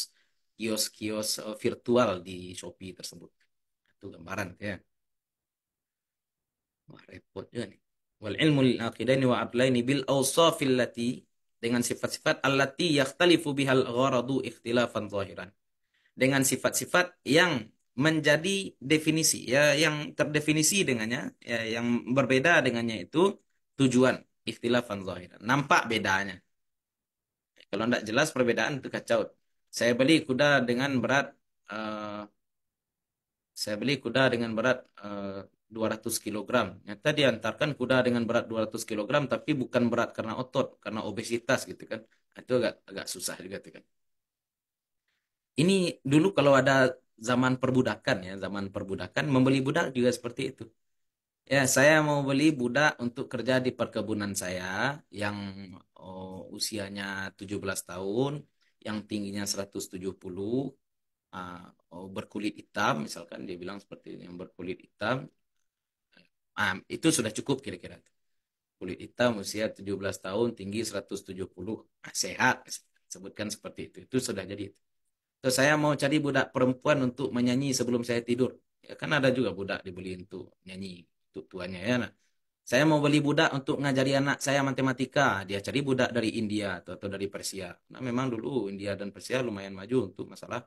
kios-kios uh, eh, virtual di Shopee tersebut itu gambaran ya wah repot juga nih wal ilmu lil aqidaini wa adlaini bil awsafil lati dengan sifat-sifat allati yakhtalifu bihal gharadu ikhtilafan zahiran dengan sifat-sifat yang menjadi definisi ya yang terdefinisi dengannya ya, yang berbeda dengannya itu tujuan ikhtilafan zahir nampak bedanya kalau tidak jelas perbedaan itu kacau saya beli kuda dengan berat uh, saya beli kuda dengan berat uh, 200 kg nyata diantarkan kuda dengan berat 200 kg tapi bukan berat karena otot karena obesitas gitu kan itu agak agak susah juga gitu kan ini dulu kalau ada zaman perbudakan ya, zaman perbudakan membeli budak juga seperti itu. Ya, saya mau beli budak untuk kerja di perkebunan saya yang oh, usianya 17 tahun, yang tingginya 170, uh, ah, oh, berkulit hitam misalkan dia bilang seperti ini, yang berkulit hitam. Uh, itu sudah cukup kira-kira. Kulit hitam usia 17 tahun, tinggi 170, uh, ah, sehat sebutkan seperti itu. Itu sudah jadi So, saya mau cari budak perempuan untuk menyanyi sebelum saya tidur. Ya, kan ada juga budak dibeli untuk nyanyi untuk tuannya ya. Nah, saya mau beli budak untuk ngajari anak saya matematika. Dia cari budak dari India atau, atau dari Persia. Nah, memang dulu India dan Persia lumayan maju untuk masalah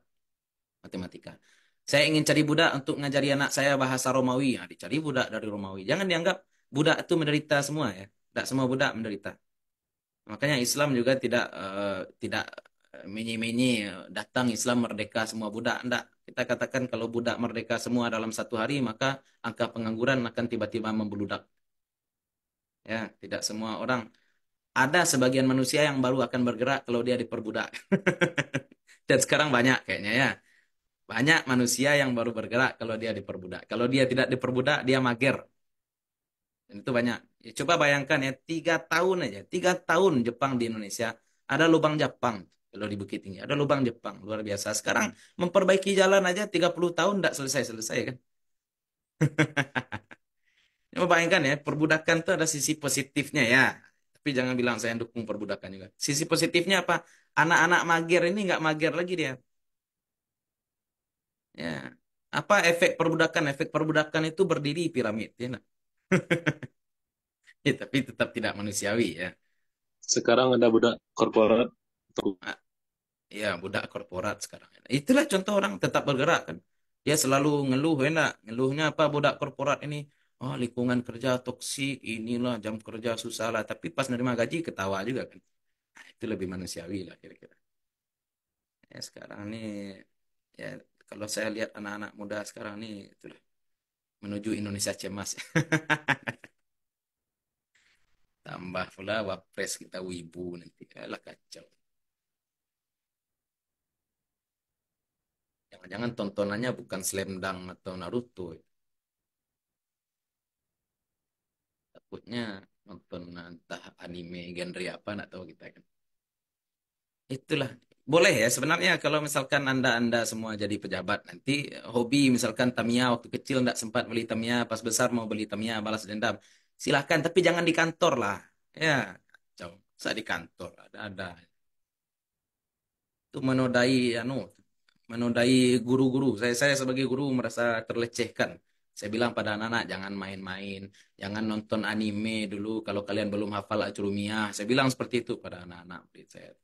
matematika. Saya ingin cari budak untuk ngajari anak saya bahasa Romawi. Nah, dicari budak dari Romawi. Jangan dianggap budak itu menderita semua ya. Tidak semua budak menderita. Makanya Islam juga tidak uh, tidak mini-mini datang Islam merdeka semua budak ndak kita katakan kalau budak merdeka semua dalam satu hari maka angka pengangguran akan tiba-tiba membeludak ya tidak semua orang ada sebagian manusia yang baru akan bergerak kalau dia diperbudak [LAUGHS] dan sekarang banyak kayaknya ya banyak manusia yang baru bergerak kalau dia diperbudak kalau dia tidak diperbudak dia mager dan itu banyak ya, coba bayangkan ya tiga tahun aja tiga tahun Jepang di Indonesia ada lubang Jepang kalau di Bukit Tinggi. Ada lubang Jepang, luar biasa. Sekarang memperbaiki jalan aja 30 tahun tidak selesai-selesai kan. [LAUGHS] Bayangkan ya, perbudakan itu ada sisi positifnya ya. Tapi jangan bilang saya dukung perbudakan juga. Sisi positifnya apa? Anak-anak mager ini nggak mager lagi dia. Ya. Apa efek perbudakan? Efek perbudakan itu berdiri piramid. Ya, nah. [LAUGHS] ya tapi tetap tidak manusiawi ya. Sekarang ada budak korporat ah, ya budak korporat sekarang. Itulah contoh orang tetap bergerak kan. Dia selalu ngeluh enak, ngeluhnya apa budak korporat ini? Oh, lingkungan kerja toksik, inilah jam kerja susah lah. Tapi pas nerima gaji ketawa juga kan. Nah, itu lebih manusiawi lah kira-kira. Ya, sekarang ini ya kalau saya lihat anak-anak muda sekarang ini itulah menuju Indonesia cemas. [LAUGHS] Tambah pula wapres kita wibu nanti. Alah kacau. Jangan-jangan tontonannya bukan Slam Dunk atau Naruto. Ya. Takutnya nonton entah anime genre apa nak tahu kita kan. Itulah. Boleh ya sebenarnya kalau misalkan Anda-anda semua jadi pejabat nanti hobi misalkan Tamiya waktu kecil tidak sempat beli Tamiya pas besar mau beli Tamiya balas dendam. Silahkan tapi jangan di kantor lah. Ya, jauh. Saya di kantor ada ada. Itu menodai anu, ya, menodai guru-guru. Saya saya sebagai guru merasa terlecehkan. Saya bilang pada anak-anak jangan main-main, jangan nonton anime dulu kalau kalian belum hafal ajrumiyah. Saya bilang seperti itu pada anak-anak saya.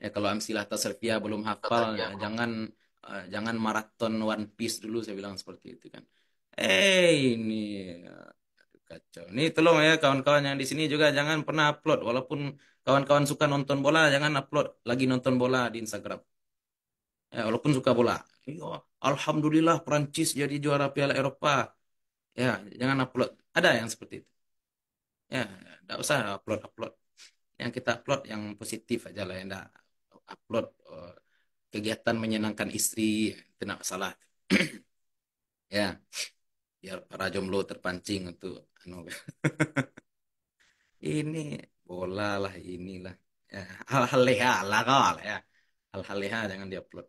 Ya kalau amsilah tasrifiyah belum hafal, ya, jangan uh, jangan maraton One Piece dulu saya bilang seperti itu kan. Eh ini kacau. Ini tolong ya kawan-kawan yang di sini juga jangan pernah upload walaupun kawan-kawan suka nonton bola jangan upload lagi nonton bola di Instagram ya, walaupun suka bola iya, alhamdulillah Prancis jadi juara Piala Eropa ya jangan upload ada yang seperti itu ya tidak usah upload upload yang kita upload yang positif aja lah yang tidak upload eh, kegiatan menyenangkan istri tidak salah [CLEARS THROAT] ya biar para jomblo terpancing untuk anu [LAUGHS] ini bola lah inilah ya, hal-hal leha lah ya hal-hal leha jangan diupload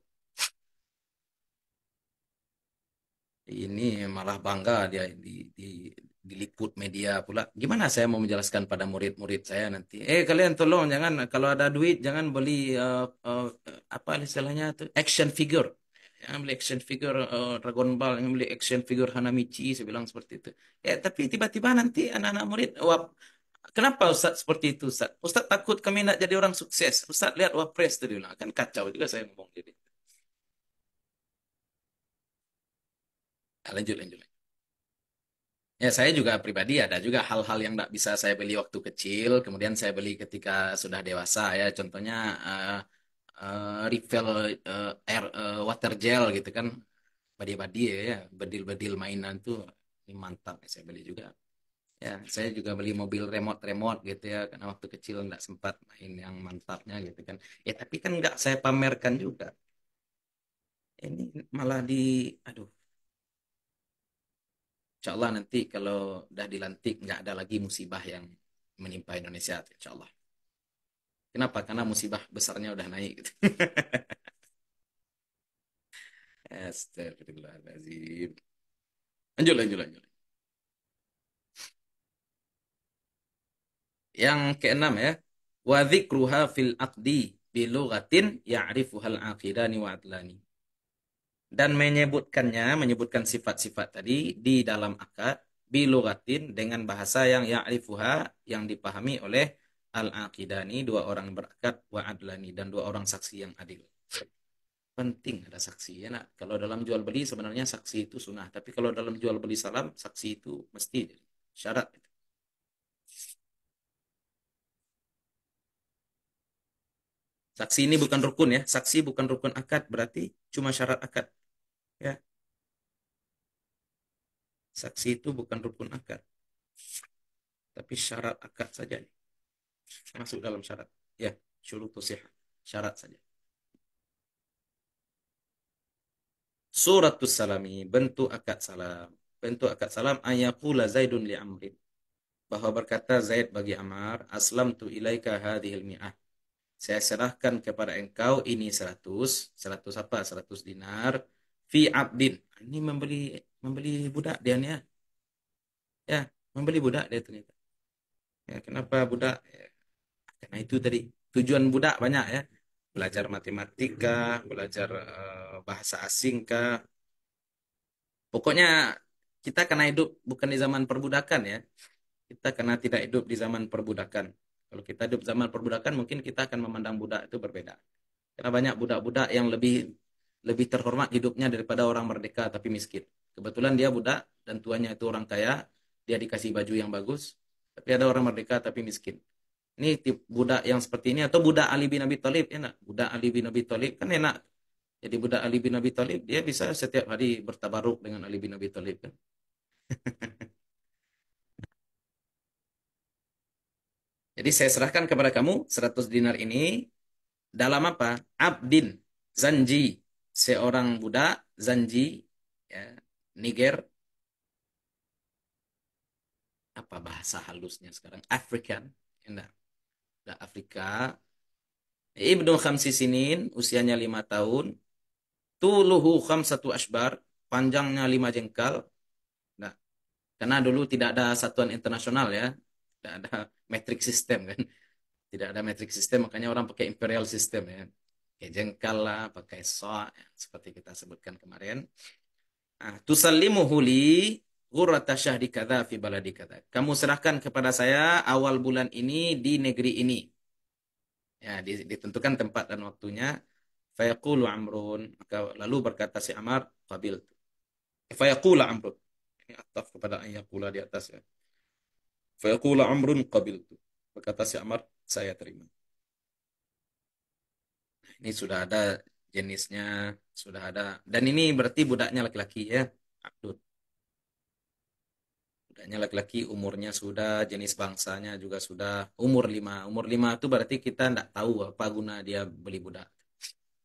ini malah bangga dia di, di diliput media pula. Gimana saya mau menjelaskan pada murid-murid saya nanti? Eh kalian tolong jangan kalau ada duit jangan beli uh, uh, apa istilahnya action figure. Yang beli action figure uh, Dragon Ball, yang beli action figure Hanamichi, saya bilang seperti itu. Ya tapi tiba-tiba nanti anak-anak murid, wah kenapa Ustaz seperti itu Ustaz? Ustaz takut kami nak jadi orang sukses. Ustaz lihat Wapres tadi kan kacau juga saya ngomong jadi. Ah, lanjut, lanjut, Ya, saya juga pribadi ada juga hal-hal yang tidak bisa saya beli waktu kecil, kemudian saya beli ketika sudah dewasa ya. Contohnya uh, uh, refill uh, air uh, water gel gitu kan, badi-badi ya, ya. bedil-bedil mainan tuh ini mantap ya, saya beli juga. Ya, saya juga beli mobil remote-remote gitu ya, karena waktu kecil nggak sempat main yang mantapnya gitu kan. Ya, tapi kan nggak saya pamerkan juga. Ini malah di, aduh, insya Allah nanti kalau dah dilantik nggak ada lagi musibah yang menimpa Indonesia insya Allah kenapa karena musibah besarnya udah naik gitu. [LAUGHS] Astagfirullahaladzim lanjut lanjut lanjut yang keenam ya wa dzikruha fil aqdi bilugatin ya'rifuhal aqidani wa adlani dan menyebutkannya menyebutkan sifat-sifat tadi di dalam akad bilogatin dengan bahasa yang ya'rifuha yang dipahami oleh al-aqidani dua orang berakad wa adlani dan dua orang saksi yang adil penting ada saksi ya nak kalau dalam jual beli sebenarnya saksi itu sunnah tapi kalau dalam jual beli salam saksi itu mesti syarat Saksi ini bukan rukun ya. Saksi bukan rukun akad berarti cuma syarat akad ya saksi itu bukan rukun akad tapi syarat akad saja nih. masuk dalam syarat ya syurutu sihat syarat saja suratus salami bentuk akad salam bentuk akad salam ayakula zaidun li amrin bahwa berkata Zaid bagi Amar aslam tu ilaika hadhil mi'ah saya serahkan kepada engkau ini seratus seratus apa seratus dinar fi abdin ini membeli membeli budak dia ya ya membeli budak dia ternyata ya kenapa budak ya, karena itu tadi tujuan budak banyak ya belajar matematika belajar uh, bahasa asing kah pokoknya kita kena hidup bukan di zaman perbudakan ya kita kena tidak hidup di zaman perbudakan kalau kita hidup zaman perbudakan mungkin kita akan memandang budak itu berbeda karena banyak budak-budak yang lebih lebih terhormat hidupnya daripada orang merdeka tapi miskin. Kebetulan dia budak dan tuanya itu orang kaya, dia dikasih baju yang bagus, tapi ada orang merdeka tapi miskin. Ini tip budak yang seperti ini atau budak Ali bin Abi Thalib enak. Budak Ali bin Abi Thalib kan enak. Jadi budak Ali bin Abi Thalib dia bisa setiap hari bertabaruk dengan Ali bin Abi Thalib kan. [LAUGHS] Jadi saya serahkan kepada kamu 100 dinar ini dalam apa? Abdin, zanji, seorang budak Zanji ya, Niger apa bahasa halusnya sekarang African enggak enggak Afrika Ibnu Khamsi Sinin usianya lima tahun tuluhu satu asbar panjangnya lima jengkal nah, karena dulu tidak ada satuan internasional ya tidak ada [LAUGHS] metric system kan tidak ada metric system makanya orang pakai imperial system ya pakai jengkal lah, pakai so, seperti kita sebutkan kemarin. Ah, Tusallimu huli ghurrata syahri kadza fi baladi kadza. Kamu serahkan kepada saya awal bulan ini di negeri ini. Ya, ditentukan tempat dan waktunya. Fayaqulu Amrun, maka lalu berkata si Amar, qabil. Fayaqulu Amrun. Ini ataf kepada ayakula di atas ya. Fayaqulu Amrun qabil. Berkata si Amar, saya terima ini sudah ada jenisnya sudah ada dan ini berarti budaknya laki-laki ya abdul budaknya laki-laki umurnya sudah jenis bangsanya juga sudah umur lima umur lima itu berarti kita tidak tahu apa guna dia beli budak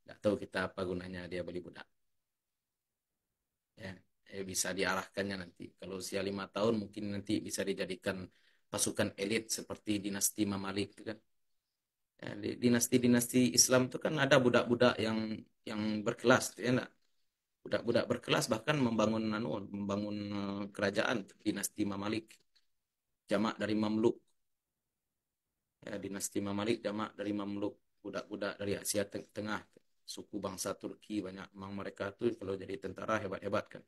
tidak tahu kita apa gunanya dia beli budak ya, ya bisa diarahkannya nanti kalau usia lima tahun mungkin nanti bisa dijadikan pasukan elit seperti dinasti Mamalik kan ya, di dinasti-dinasti Islam itu kan ada budak-budak yang yang berkelas ya enggak? budak-budak berkelas bahkan membangun anu membangun eh, kerajaan dinasti Mamalik jamak dari Mamluk ya, dinasti Mamalik jamak dari Mamluk budak-budak dari Asia Tengah suku bangsa Turki banyak memang mereka tuh kalau jadi tentara hebat-hebat kan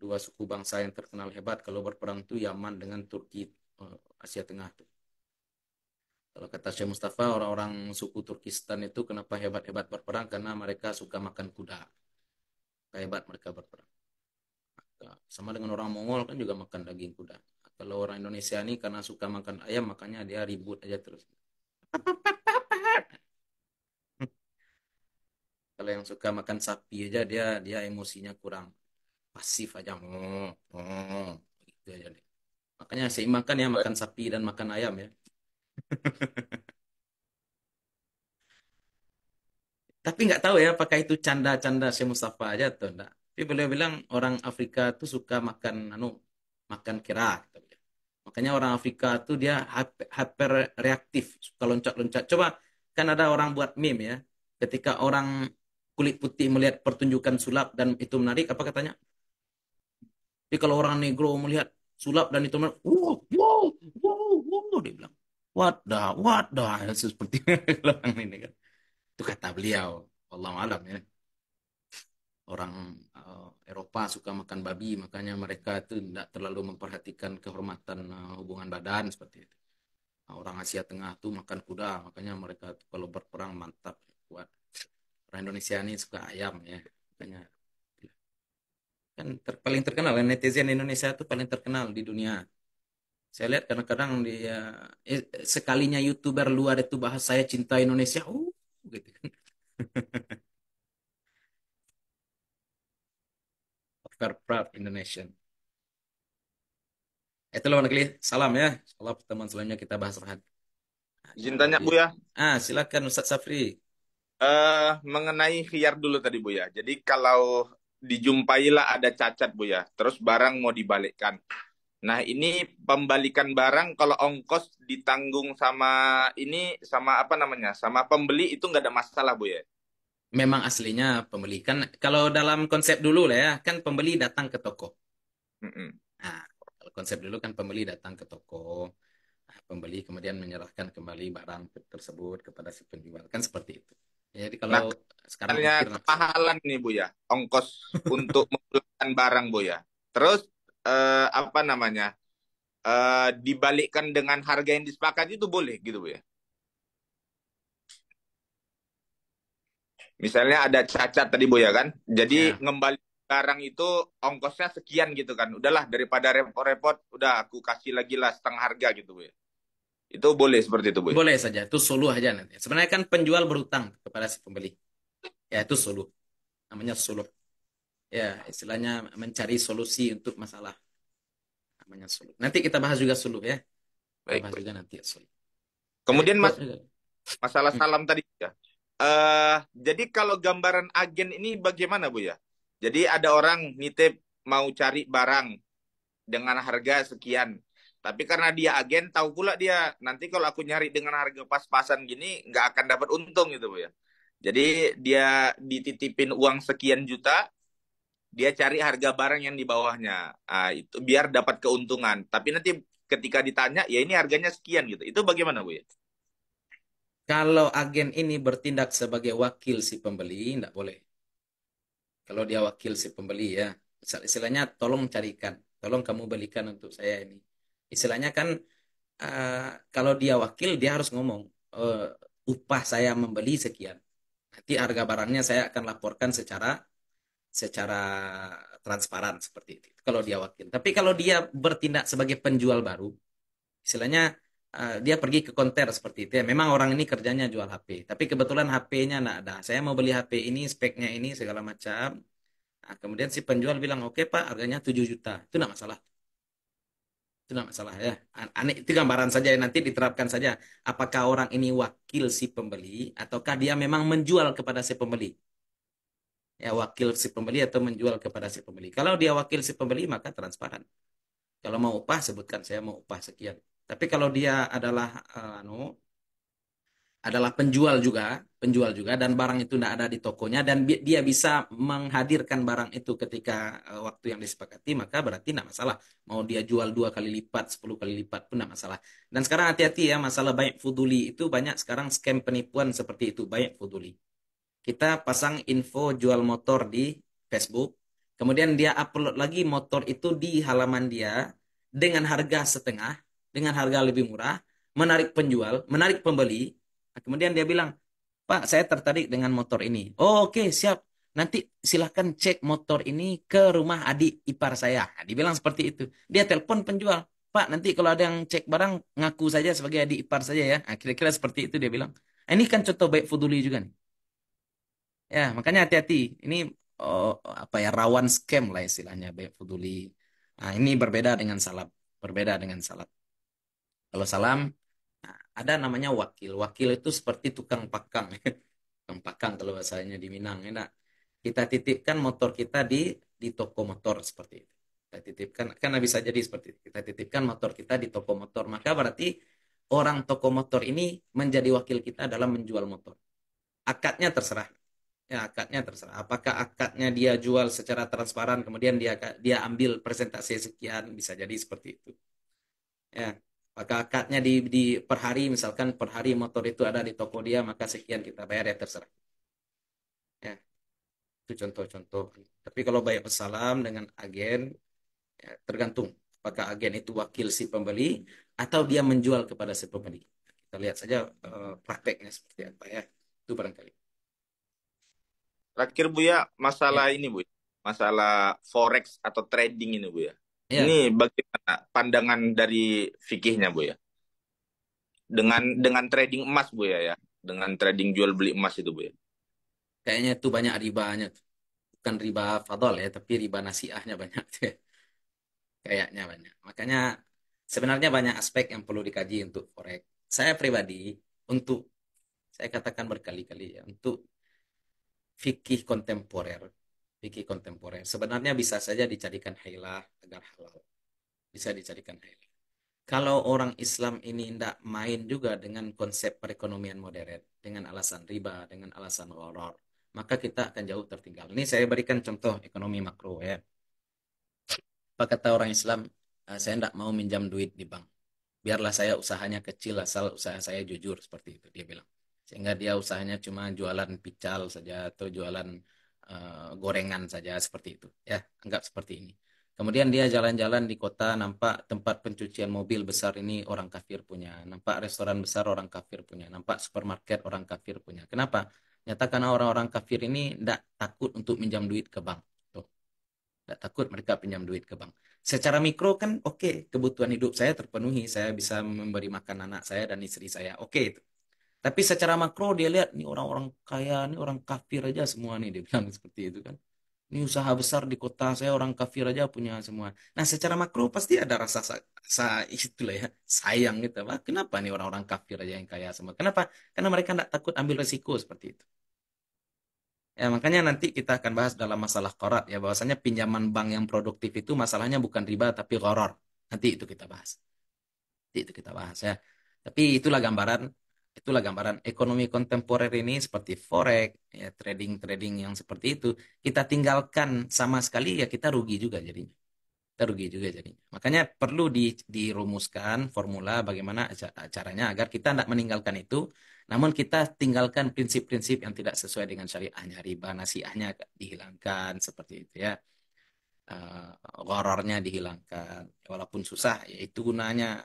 dua suku bangsa yang terkenal hebat kalau berperang tuh Yaman dengan Turki eh, Asia Tengah tuh kalau kata Syekh Mustafa, orang-orang suku Turkistan itu kenapa hebat-hebat berperang? Karena mereka suka makan kuda. Hebat mereka berperang. sama dengan orang Mongol kan juga makan daging kuda. Kalau orang Indonesia ini karena suka makan ayam, makanya dia ribut aja terus. [LAUGHS] Kalau yang suka makan sapi aja, dia dia emosinya kurang pasif aja. Gitu aja deh. Makanya seimbangkan ya makan sapi dan makan ayam ya. [LAUGHS] Tapi nggak tahu ya apakah itu canda-canda si Mustafa aja atau enggak. Tapi beliau bilang orang Afrika tuh suka makan anu makan kira gitu. Makanya orang Afrika tuh dia hyper reaktif, suka loncat-loncat. Coba kan ada orang buat meme ya. Ketika orang kulit putih melihat pertunjukan sulap dan itu menarik, apa katanya? Tapi kalau orang negro melihat sulap dan itu menarik, wow, wow, wow, wow, dia bilang wadah wadah [LAUGHS] seperti orang ini kan itu kata beliau Allah alam ya orang uh, Eropa suka makan babi makanya mereka itu tidak terlalu memperhatikan kehormatan uh, hubungan badan seperti itu nah, orang Asia Tengah tuh makan kuda makanya mereka tuh kalau berperang mantap kuat orang Indonesia ini suka ayam ya makanya kan ter paling terkenal netizen Indonesia itu paling terkenal di dunia saya lihat kadang-kadang dia eh, sekalinya youtuber luar itu bahas saya cinta Indonesia, uh gitu kan.
[LAUGHS]
Proud Indonesian. Itu loh negeri. Salam ya. salam pertemuan selanjutnya kita bahas rahat.
Izin tanya Bu ya.
Ah, silakan Ustaz Safri.
Uh, mengenai khiyar dulu tadi Bu ya. Jadi kalau dijumpailah ada cacat Bu ya, terus barang mau dibalikkan. Nah, ini pembalikan barang kalau ongkos ditanggung sama ini sama apa namanya? Sama pembeli itu nggak ada masalah, Bu ya.
Memang aslinya pembeli kan kalau dalam konsep dulu lah ya, kan pembeli datang ke toko.
Nah,
kalau konsep dulu kan pembeli datang ke toko. Nah, pembeli kemudian menyerahkan kembali barang tersebut kepada si penjual. Kan seperti itu.
Jadi kalau nah, sekarang mikir, kemahalan nih Bu ya, ongkos untuk [LAUGHS] membelikan barang Bu ya. Terus uh, apa namanya uh, dibalikkan dengan harga yang disepakati itu boleh gitu ya misalnya ada cacat tadi bu ya kan jadi yeah. ngembali barang itu ongkosnya sekian gitu kan udahlah daripada repot-repot udah aku kasih lagi lah setengah harga gitu bu ya itu boleh seperti itu bu ya? boleh
saja itu solo aja nanti sebenarnya kan penjual berutang kepada si pembeli ya itu solo namanya suluh ya istilahnya mencari solusi untuk masalah namanya suluh. Nanti kita bahas juga suluh ya.
Baik. bahas bahas juga nanti ya Kemudian eh, mas masalah hmm. salam tadi ya. Uh, jadi kalau gambaran agen ini bagaimana bu ya? Jadi ada orang nitip mau cari barang dengan harga sekian. Tapi karena dia agen, tahu pula dia nanti kalau aku nyari dengan harga pas-pasan gini nggak akan dapat untung gitu bu ya. Jadi dia dititipin uang sekian juta, dia cari harga barang yang di bawahnya uh, itu biar dapat keuntungan tapi nanti ketika ditanya ya ini harganya sekian gitu itu bagaimana bu ya
kalau agen ini bertindak sebagai wakil si pembeli tidak boleh kalau dia wakil si pembeli ya istilahnya tolong carikan tolong kamu belikan untuk saya ini istilahnya kan uh, kalau dia wakil dia harus ngomong uh, upah saya membeli sekian nanti harga barangnya saya akan laporkan secara secara transparan seperti itu kalau dia wakil tapi kalau dia bertindak sebagai penjual baru istilahnya uh, dia pergi ke konter seperti itu ya memang orang ini kerjanya jual HP tapi kebetulan HP-nya tidak ada saya mau beli HP ini speknya ini segala macam nah, kemudian si penjual bilang oke okay, pak harganya 7 juta itu tidak masalah itu tidak masalah ya aneh itu gambaran saja ya. nanti diterapkan saja apakah orang ini wakil si pembeli ataukah dia memang menjual kepada si pembeli ya, wakil si pembeli atau menjual kepada si pembeli. Kalau dia wakil si pembeli maka transparan. Kalau mau upah sebutkan saya mau upah sekian. Tapi kalau dia adalah uh, anu adalah penjual juga, penjual juga dan barang itu tidak ada di tokonya dan bi dia bisa menghadirkan barang itu ketika uh, waktu yang disepakati maka berarti tidak masalah. Mau dia jual dua kali lipat, sepuluh kali lipat pun tidak masalah. Dan sekarang hati-hati ya masalah banyak fuduli itu banyak sekarang scam penipuan seperti itu banyak fuduli kita pasang info jual motor di Facebook, kemudian dia upload lagi motor itu di halaman dia dengan harga setengah, dengan harga lebih murah, menarik penjual, menarik pembeli. Nah, kemudian dia bilang, Pak, saya tertarik dengan motor ini. Oh, oke, okay, siap. Nanti silahkan cek motor ini ke rumah adik ipar saya. Nah, Dibilang seperti itu. Dia telepon penjual. Pak, nanti kalau ada yang cek barang, ngaku saja sebagai adik ipar saja ya. Nah, kira-kira nah, seperti itu dia bilang. Ini kan contoh baik Fuduli juga nih. Ya, makanya hati-hati. Ini oh, apa ya rawan scam lah istilahnya Baik Fuduli. Nah, ini berbeda dengan salat berbeda dengan salat Kalau salam ada namanya wakil. Wakil itu seperti tukang pakang. [LAUGHS] Tukang pakang kalau bahasanya di Minang, ya enak. Kita titipkan motor kita di di toko motor seperti itu. Kita titipkan kan bisa jadi seperti itu. Kita titipkan motor kita di toko motor. Maka berarti orang toko motor ini menjadi wakil kita dalam menjual motor. Akadnya terserah ya akadnya terserah apakah akadnya dia jual secara transparan kemudian dia dia ambil persentase sekian bisa jadi seperti itu ya apakah akadnya di, di per hari misalkan per hari motor itu ada di toko dia maka sekian kita bayar ya terserah ya itu contoh-contoh tapi kalau bayar pesalam dengan agen ya, tergantung apakah agen itu wakil si pembeli atau dia menjual kepada si pembeli kita lihat saja uh, prakteknya seperti apa ya itu barangkali
Terakhir Bu ya, masalah ya. ini Bu, ya. masalah forex atau trading ini Bu ya. ya. Ini bagaimana pandangan dari fikihnya Bu ya? Dengan dengan trading emas Bu ya ya, dengan trading jual beli emas itu Bu ya.
Kayaknya itu banyak ribanya Bukan riba fadol ya, tapi riba nasiahnya banyak [LAUGHS] Kayaknya banyak. Makanya sebenarnya banyak aspek yang perlu dikaji untuk forex. Saya pribadi untuk saya katakan berkali-kali ya, untuk fikih kontemporer. Fikih kontemporer. Sebenarnya bisa saja dicarikan hailah agar halal. Bisa dicarikan hailah. Kalau orang Islam ini tidak main juga dengan konsep perekonomian modern, dengan alasan riba, dengan alasan horor, maka kita akan jauh tertinggal. Ini saya berikan contoh ekonomi makro ya. Apa kata orang Islam, ah, saya tidak mau minjam duit di bank. Biarlah saya usahanya kecil asal usaha saya jujur seperti itu, dia bilang sehingga dia usahanya cuma jualan pical saja atau jualan uh, gorengan saja seperti itu ya anggap seperti ini kemudian dia jalan-jalan di kota nampak tempat pencucian mobil besar ini orang kafir punya nampak restoran besar orang kafir punya nampak supermarket orang kafir punya kenapa nyata karena orang-orang kafir ini tidak takut untuk minjam duit ke bank tidak takut mereka pinjam duit ke bank secara mikro kan oke okay, kebutuhan hidup saya terpenuhi saya bisa memberi makan anak saya dan istri saya oke okay, tapi secara makro dia lihat nih orang-orang kaya, nih orang kafir aja semua nih dia bilang [LAUGHS] seperti itu kan. Ini usaha besar di kota saya orang kafir aja punya semua. Nah secara makro pasti ada rasa, rasa itulah ya sayang gitu. Bah, kenapa nih orang-orang kafir aja yang kaya semua? Kenapa? Karena mereka tidak takut ambil resiko seperti itu. Ya makanya nanti kita akan bahas dalam masalah korat ya bahwasanya pinjaman bank yang produktif itu masalahnya bukan riba tapi koror. Nanti itu kita bahas. Nanti itu kita bahas ya. Tapi itulah gambaran itulah gambaran ekonomi kontemporer ini seperti forex, ya, trading-trading yang seperti itu kita tinggalkan sama sekali ya kita rugi juga jadinya. Kita rugi juga jadinya. Makanya perlu di, dirumuskan formula bagaimana caranya agar kita tidak meninggalkan itu, namun kita tinggalkan prinsip-prinsip yang tidak sesuai dengan syariahnya, riba nasiahnya dihilangkan seperti itu ya. Uh, eh, gorornya dihilangkan, walaupun susah, ya itu gunanya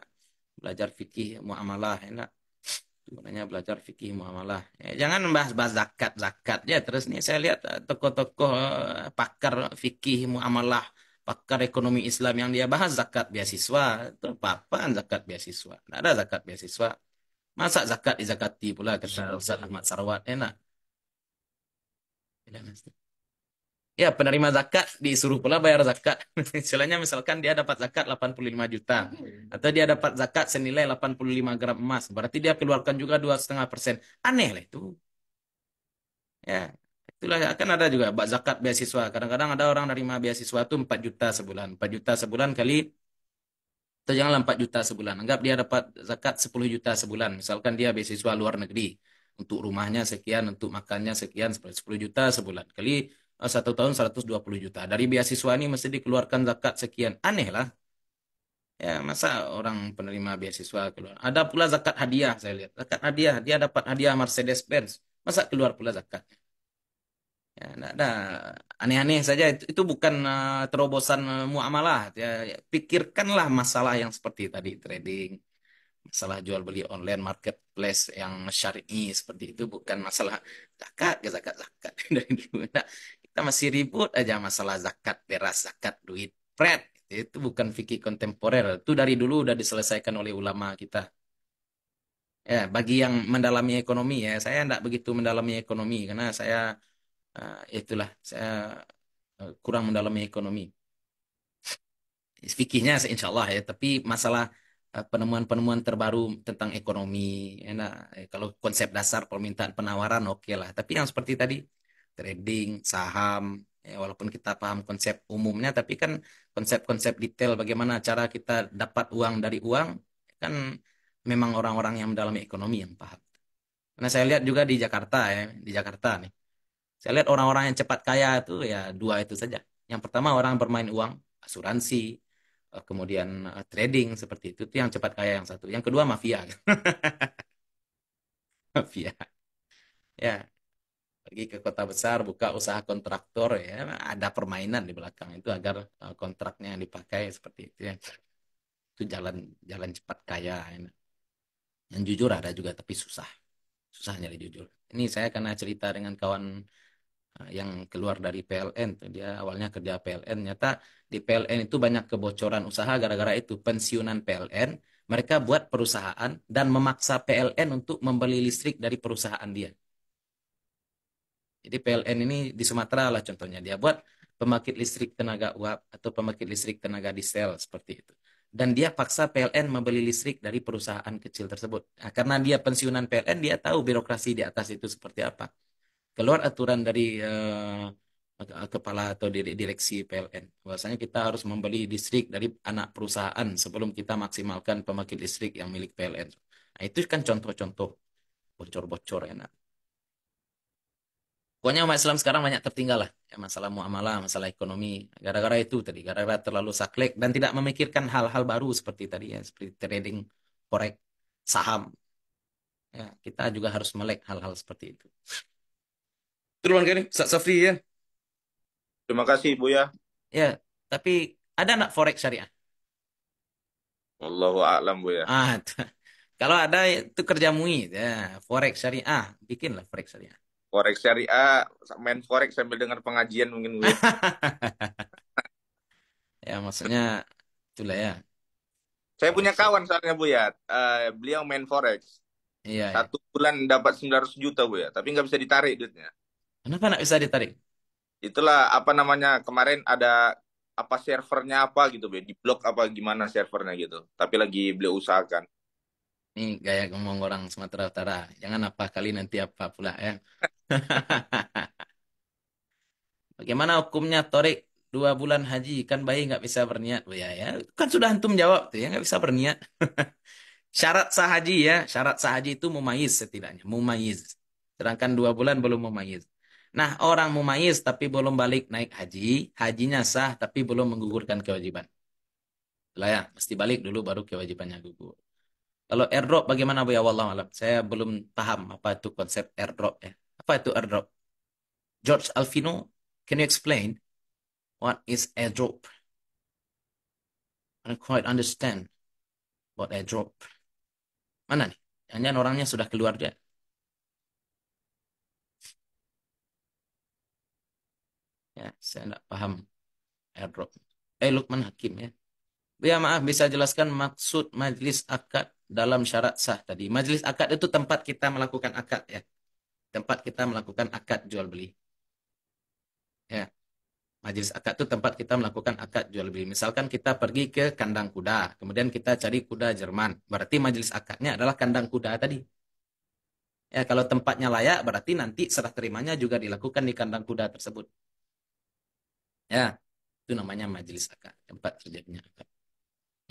belajar fikih muamalah enak sebenarnya belajar fikih muamalah. Ya, jangan membahas-bahas zakat, zakat ya. Terus nih saya lihat eh, tokoh-tokoh eh, pakar fikih muamalah, pakar ekonomi Islam yang dia bahas zakat beasiswa. Itu apa-apaan zakat beasiswa? Tidak ada zakat beasiswa. Masa zakat di zakati pula kata Ustaz Ahmad Sarwat enak. tidak mesti ya penerima zakat disuruh pula bayar zakat. Misalnya [LAUGHS] misalkan dia dapat zakat 85 juta atau dia dapat zakat senilai 85 gram emas, berarti dia keluarkan juga 2,5%. Aneh lah itu. Ya, itulah akan ada juga bak zakat beasiswa. Kadang-kadang ada orang nerima beasiswa itu 4 juta sebulan. 4 juta sebulan kali atau janganlah 4 juta sebulan. Anggap dia dapat zakat 10 juta sebulan. Misalkan dia beasiswa luar negeri. Untuk rumahnya sekian, untuk makannya sekian, 10 juta sebulan. Kali Eh, satu tahun 120 juta. Dari beasiswa ini mesti dikeluarkan zakat sekian. Aneh lah. Ya, masa orang penerima beasiswa keluar. Ada pula zakat hadiah saya lihat. Zakat hadiah, dia dapat hadiah Mercedes Benz. Masa keluar pula zakat Ya, enggak ada aneh-aneh saja itu, itu bukan uh, terobosan uh, muamalah ya, ya pikirkanlah masalah yang seperti tadi trading masalah jual beli online marketplace yang syar'i seperti itu bukan masalah zakat ya zakat zakat [LAUGHS] dari dulu nah, kita masih ribut aja masalah zakat beras zakat duit pret itu bukan fikih kontemporer itu dari dulu udah diselesaikan oleh ulama kita ya bagi yang mendalami ekonomi ya saya tidak begitu mendalami ekonomi karena saya uh, itulah saya uh, kurang mendalami ekonomi fikihnya insya Allah ya tapi masalah eh, penemuan-penemuan terbaru tentang ekonomi. Enak. Ya, kalau konsep dasar permintaan penawaran oke okay lah. Tapi yang seperti tadi trading saham ya, walaupun kita paham konsep umumnya tapi kan konsep-konsep detail bagaimana cara kita dapat uang dari uang kan memang orang-orang yang mendalami ekonomi yang paham. Karena saya lihat juga di Jakarta ya, di Jakarta nih. Saya lihat orang-orang yang cepat kaya itu ya dua itu saja. Yang pertama orang bermain uang asuransi, eh, kemudian eh, trading seperti itu itu yang cepat kaya yang satu. Yang kedua mafia. [LAUGHS] mafia. Ya, pergi ke kota besar buka usaha kontraktor ya ada permainan di belakang itu agar eh, kontraknya yang dipakai seperti itu ya itu jalan jalan cepat kaya ya. yang jujur ada juga tapi susah susah nyari jujur ini saya karena cerita dengan kawan eh, yang keluar dari PLN dia awalnya kerja PLN nyata di PLN itu banyak kebocoran usaha gara-gara itu pensiunan PLN mereka buat perusahaan dan memaksa PLN untuk membeli listrik dari perusahaan dia jadi PLN ini di Sumatera lah contohnya. Dia buat pembangkit listrik tenaga uap atau pembangkit listrik tenaga diesel seperti itu. Dan dia paksa PLN membeli listrik dari perusahaan kecil tersebut. Nah, karena dia pensiunan PLN, dia tahu birokrasi di atas itu seperti apa. Keluar aturan dari uh, kepala atau direksi PLN. Bahwasanya kita harus membeli listrik dari anak perusahaan sebelum kita maksimalkan pembangkit listrik yang milik PLN. Nah, itu kan contoh-contoh bocor-bocor enak. Pokoknya umat Islam sekarang banyak tertinggal lah. Ya, masalah muamalah, masalah ekonomi. Gara-gara itu tadi. Gara-gara terlalu saklek dan tidak memikirkan hal-hal baru seperti tadi ya. Seperti trading, korek, saham. Ya, kita juga harus melek hal-hal seperti itu.
Terima kasih, Ustaz Safri ya. Terima kasih, Bu ya.
Ya, tapi ada nak forex syariah?
Wallahu a'lam, Bu ya. Ah, [LAUGHS]
kalau ada itu kerja MUI ya, forex syariah, bikinlah forex syariah
forex syariah main forex sambil dengar pengajian mungkin gue [LAUGHS]
ya maksudnya itulah ya
saya punya kawan soalnya bu ya uh, beliau main forex iya, ya. satu iya. bulan dapat 900 juta bu ya tapi nggak bisa ditarik duitnya
kenapa nggak bisa ditarik
itulah apa namanya kemarin ada apa servernya apa gitu bu, ya. di blok apa gimana servernya gitu tapi lagi beliau usahakan
ini gaya ngomong orang Sumatera Utara jangan apa kali nanti apa pula ya [LAUGHS] [LAUGHS] Bagaimana hukumnya Torik dua bulan haji kan bayi nggak bisa berniat Oh, ya ya kan sudah hantu menjawab tuh ya nggak bisa berniat [LAUGHS] syarat sah haji ya syarat sah haji itu mumayiz setidaknya mumayiz sedangkan dua bulan belum mumayiz nah orang mumayiz tapi belum balik naik haji hajinya sah tapi belum menggugurkan kewajiban lah ya mesti balik dulu baru kewajibannya gugur kalau airdrop bagaimana bu ya wallah saya belum paham apa itu konsep airdrop ya apa itu airdrop? George Alfino, can you explain what is airdrop? I don't quite understand what airdrop. Mana nih? Hanya orangnya sudah keluar dia. Ya, saya tidak paham airdrop. Eh, Lukman Hakim ya. Ya maaf, bisa jelaskan maksud majelis akad dalam syarat sah tadi. Majelis akad itu tempat kita melakukan akad ya tempat kita melakukan akad jual beli. Ya. Majelis akad itu tempat kita melakukan akad jual beli. Misalkan kita pergi ke kandang kuda, kemudian kita cari kuda Jerman. Berarti majelis akadnya adalah kandang kuda tadi. Ya, kalau tempatnya layak berarti nanti serah terimanya juga dilakukan di kandang kuda tersebut. Ya, itu namanya majelis akad, tempat terjadinya akad.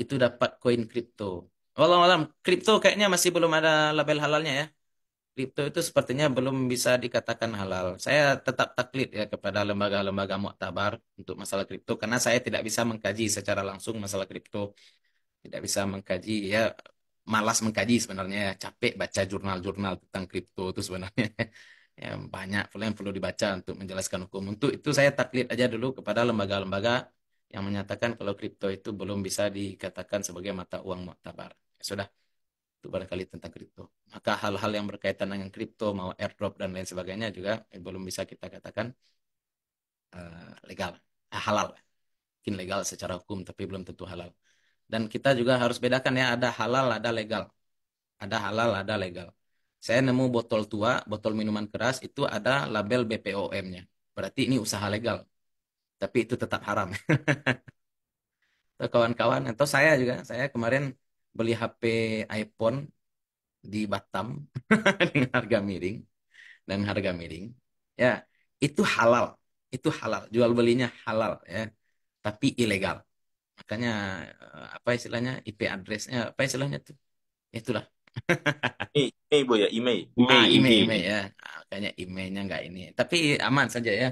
Itu dapat koin kripto. Walau alam, kripto kayaknya masih belum ada label halalnya ya kripto itu sepertinya belum bisa dikatakan halal. Saya tetap taklid ya kepada lembaga-lembaga muktabar untuk masalah kripto karena saya tidak bisa mengkaji secara langsung masalah kripto. Tidak bisa mengkaji ya malas mengkaji sebenarnya, capek baca jurnal-jurnal tentang kripto itu sebenarnya. [LAUGHS] ya, banyak yang perlu dibaca untuk menjelaskan hukum. Untuk itu saya taklid aja dulu kepada lembaga-lembaga yang menyatakan kalau kripto itu belum bisa dikatakan sebagai mata uang muktabar. tabar. Ya, sudah itu barangkali tentang kripto. Maka hal-hal yang berkaitan dengan kripto, mau airdrop dan lain sebagainya juga eh, belum bisa kita katakan uh, legal, eh, halal. Mungkin legal secara hukum tapi belum tentu halal. Dan kita juga harus bedakan ya ada halal, ada legal. Ada halal, ada legal. Saya nemu botol tua, botol minuman keras itu ada label BPOM-nya. Berarti ini usaha legal. Tapi itu tetap haram. [LAUGHS] kawan-kawan atau saya juga, saya kemarin beli HP iPhone di Batam [LAUGHS] dengan harga miring dan harga miring ya itu halal itu halal jual belinya halal ya tapi ilegal makanya eh, apa istilahnya IP addressnya apa istilahnya tuh itulah [LAUGHS]
email bu ya ah, email email email, email ya
makanya ah, emailnya nggak ini tapi aman saja ya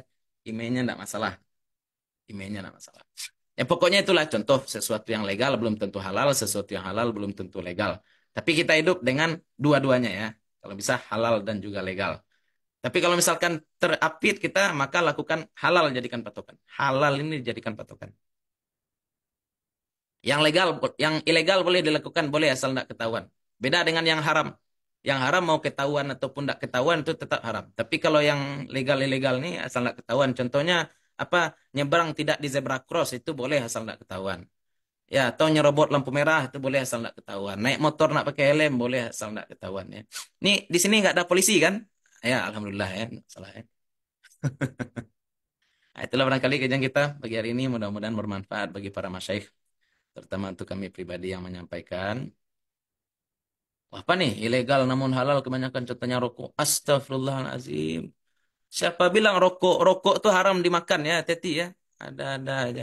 emailnya nggak masalah emailnya nggak masalah yang pokoknya itulah contoh sesuatu yang legal belum tentu halal, sesuatu yang halal belum tentu legal. Tapi kita hidup dengan dua-duanya ya. Kalau bisa halal dan juga legal. Tapi kalau misalkan terapit kita, maka lakukan halal jadikan patokan. Halal ini jadikan patokan. Yang legal, yang ilegal boleh dilakukan, boleh asal tidak ketahuan. Beda dengan yang haram. Yang haram mau ketahuan ataupun tidak ketahuan itu tetap haram. Tapi kalau yang legal-ilegal ini asal tidak ketahuan. Contohnya apa nyebrang tidak di zebra cross itu boleh asal tidak ketahuan. Ya, atau nyerobot lampu merah itu boleh asal tidak ketahuan. Naik motor nak pakai helm boleh asal tidak ketahuan ya. Ini di sini nggak ada polisi kan? Ya, alhamdulillah ya, salah ya. [LAUGHS] Nah, itulah barangkali kajian kita bagi hari ini mudah-mudahan bermanfaat bagi para masyaikh terutama untuk kami pribadi yang menyampaikan. Wah, Apa nih ilegal namun halal kebanyakan contohnya rokok. Astagfirullahalazim. Siapa bilang rokok rokok tuh haram dimakan ya, Teti ya. Ada-ada aja.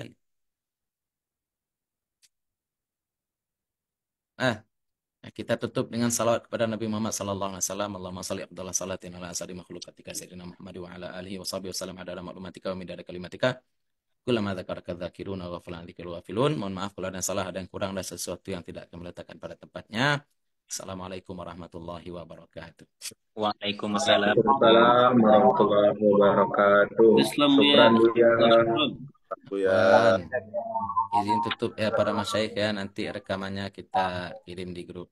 Ah, ya kita tutup dengan salawat kepada Nabi Muhammad sallallahu alaihi wasallam. Allahumma shalli abdallah salatin ala asari makhlukatika sayyidina Muhammad wa ala alihi wa sahbihi wasallam ada maklumatika wa midada kalimatika. Kulama dzakaraka dzakiruna wa fulan dzikru wa filun. Mohon maaf kalau ada salah, ada yang kurang, ada sesuatu yang tidak kami letakkan pada tempatnya. Assalamualaikum warahmatullahi wabarakatuh. Waalaikumsalam warahmatullahi wabarakatuh. Islam ya. Izin tutup ya para masyaikh ya nanti rekamannya kita kirim di grup.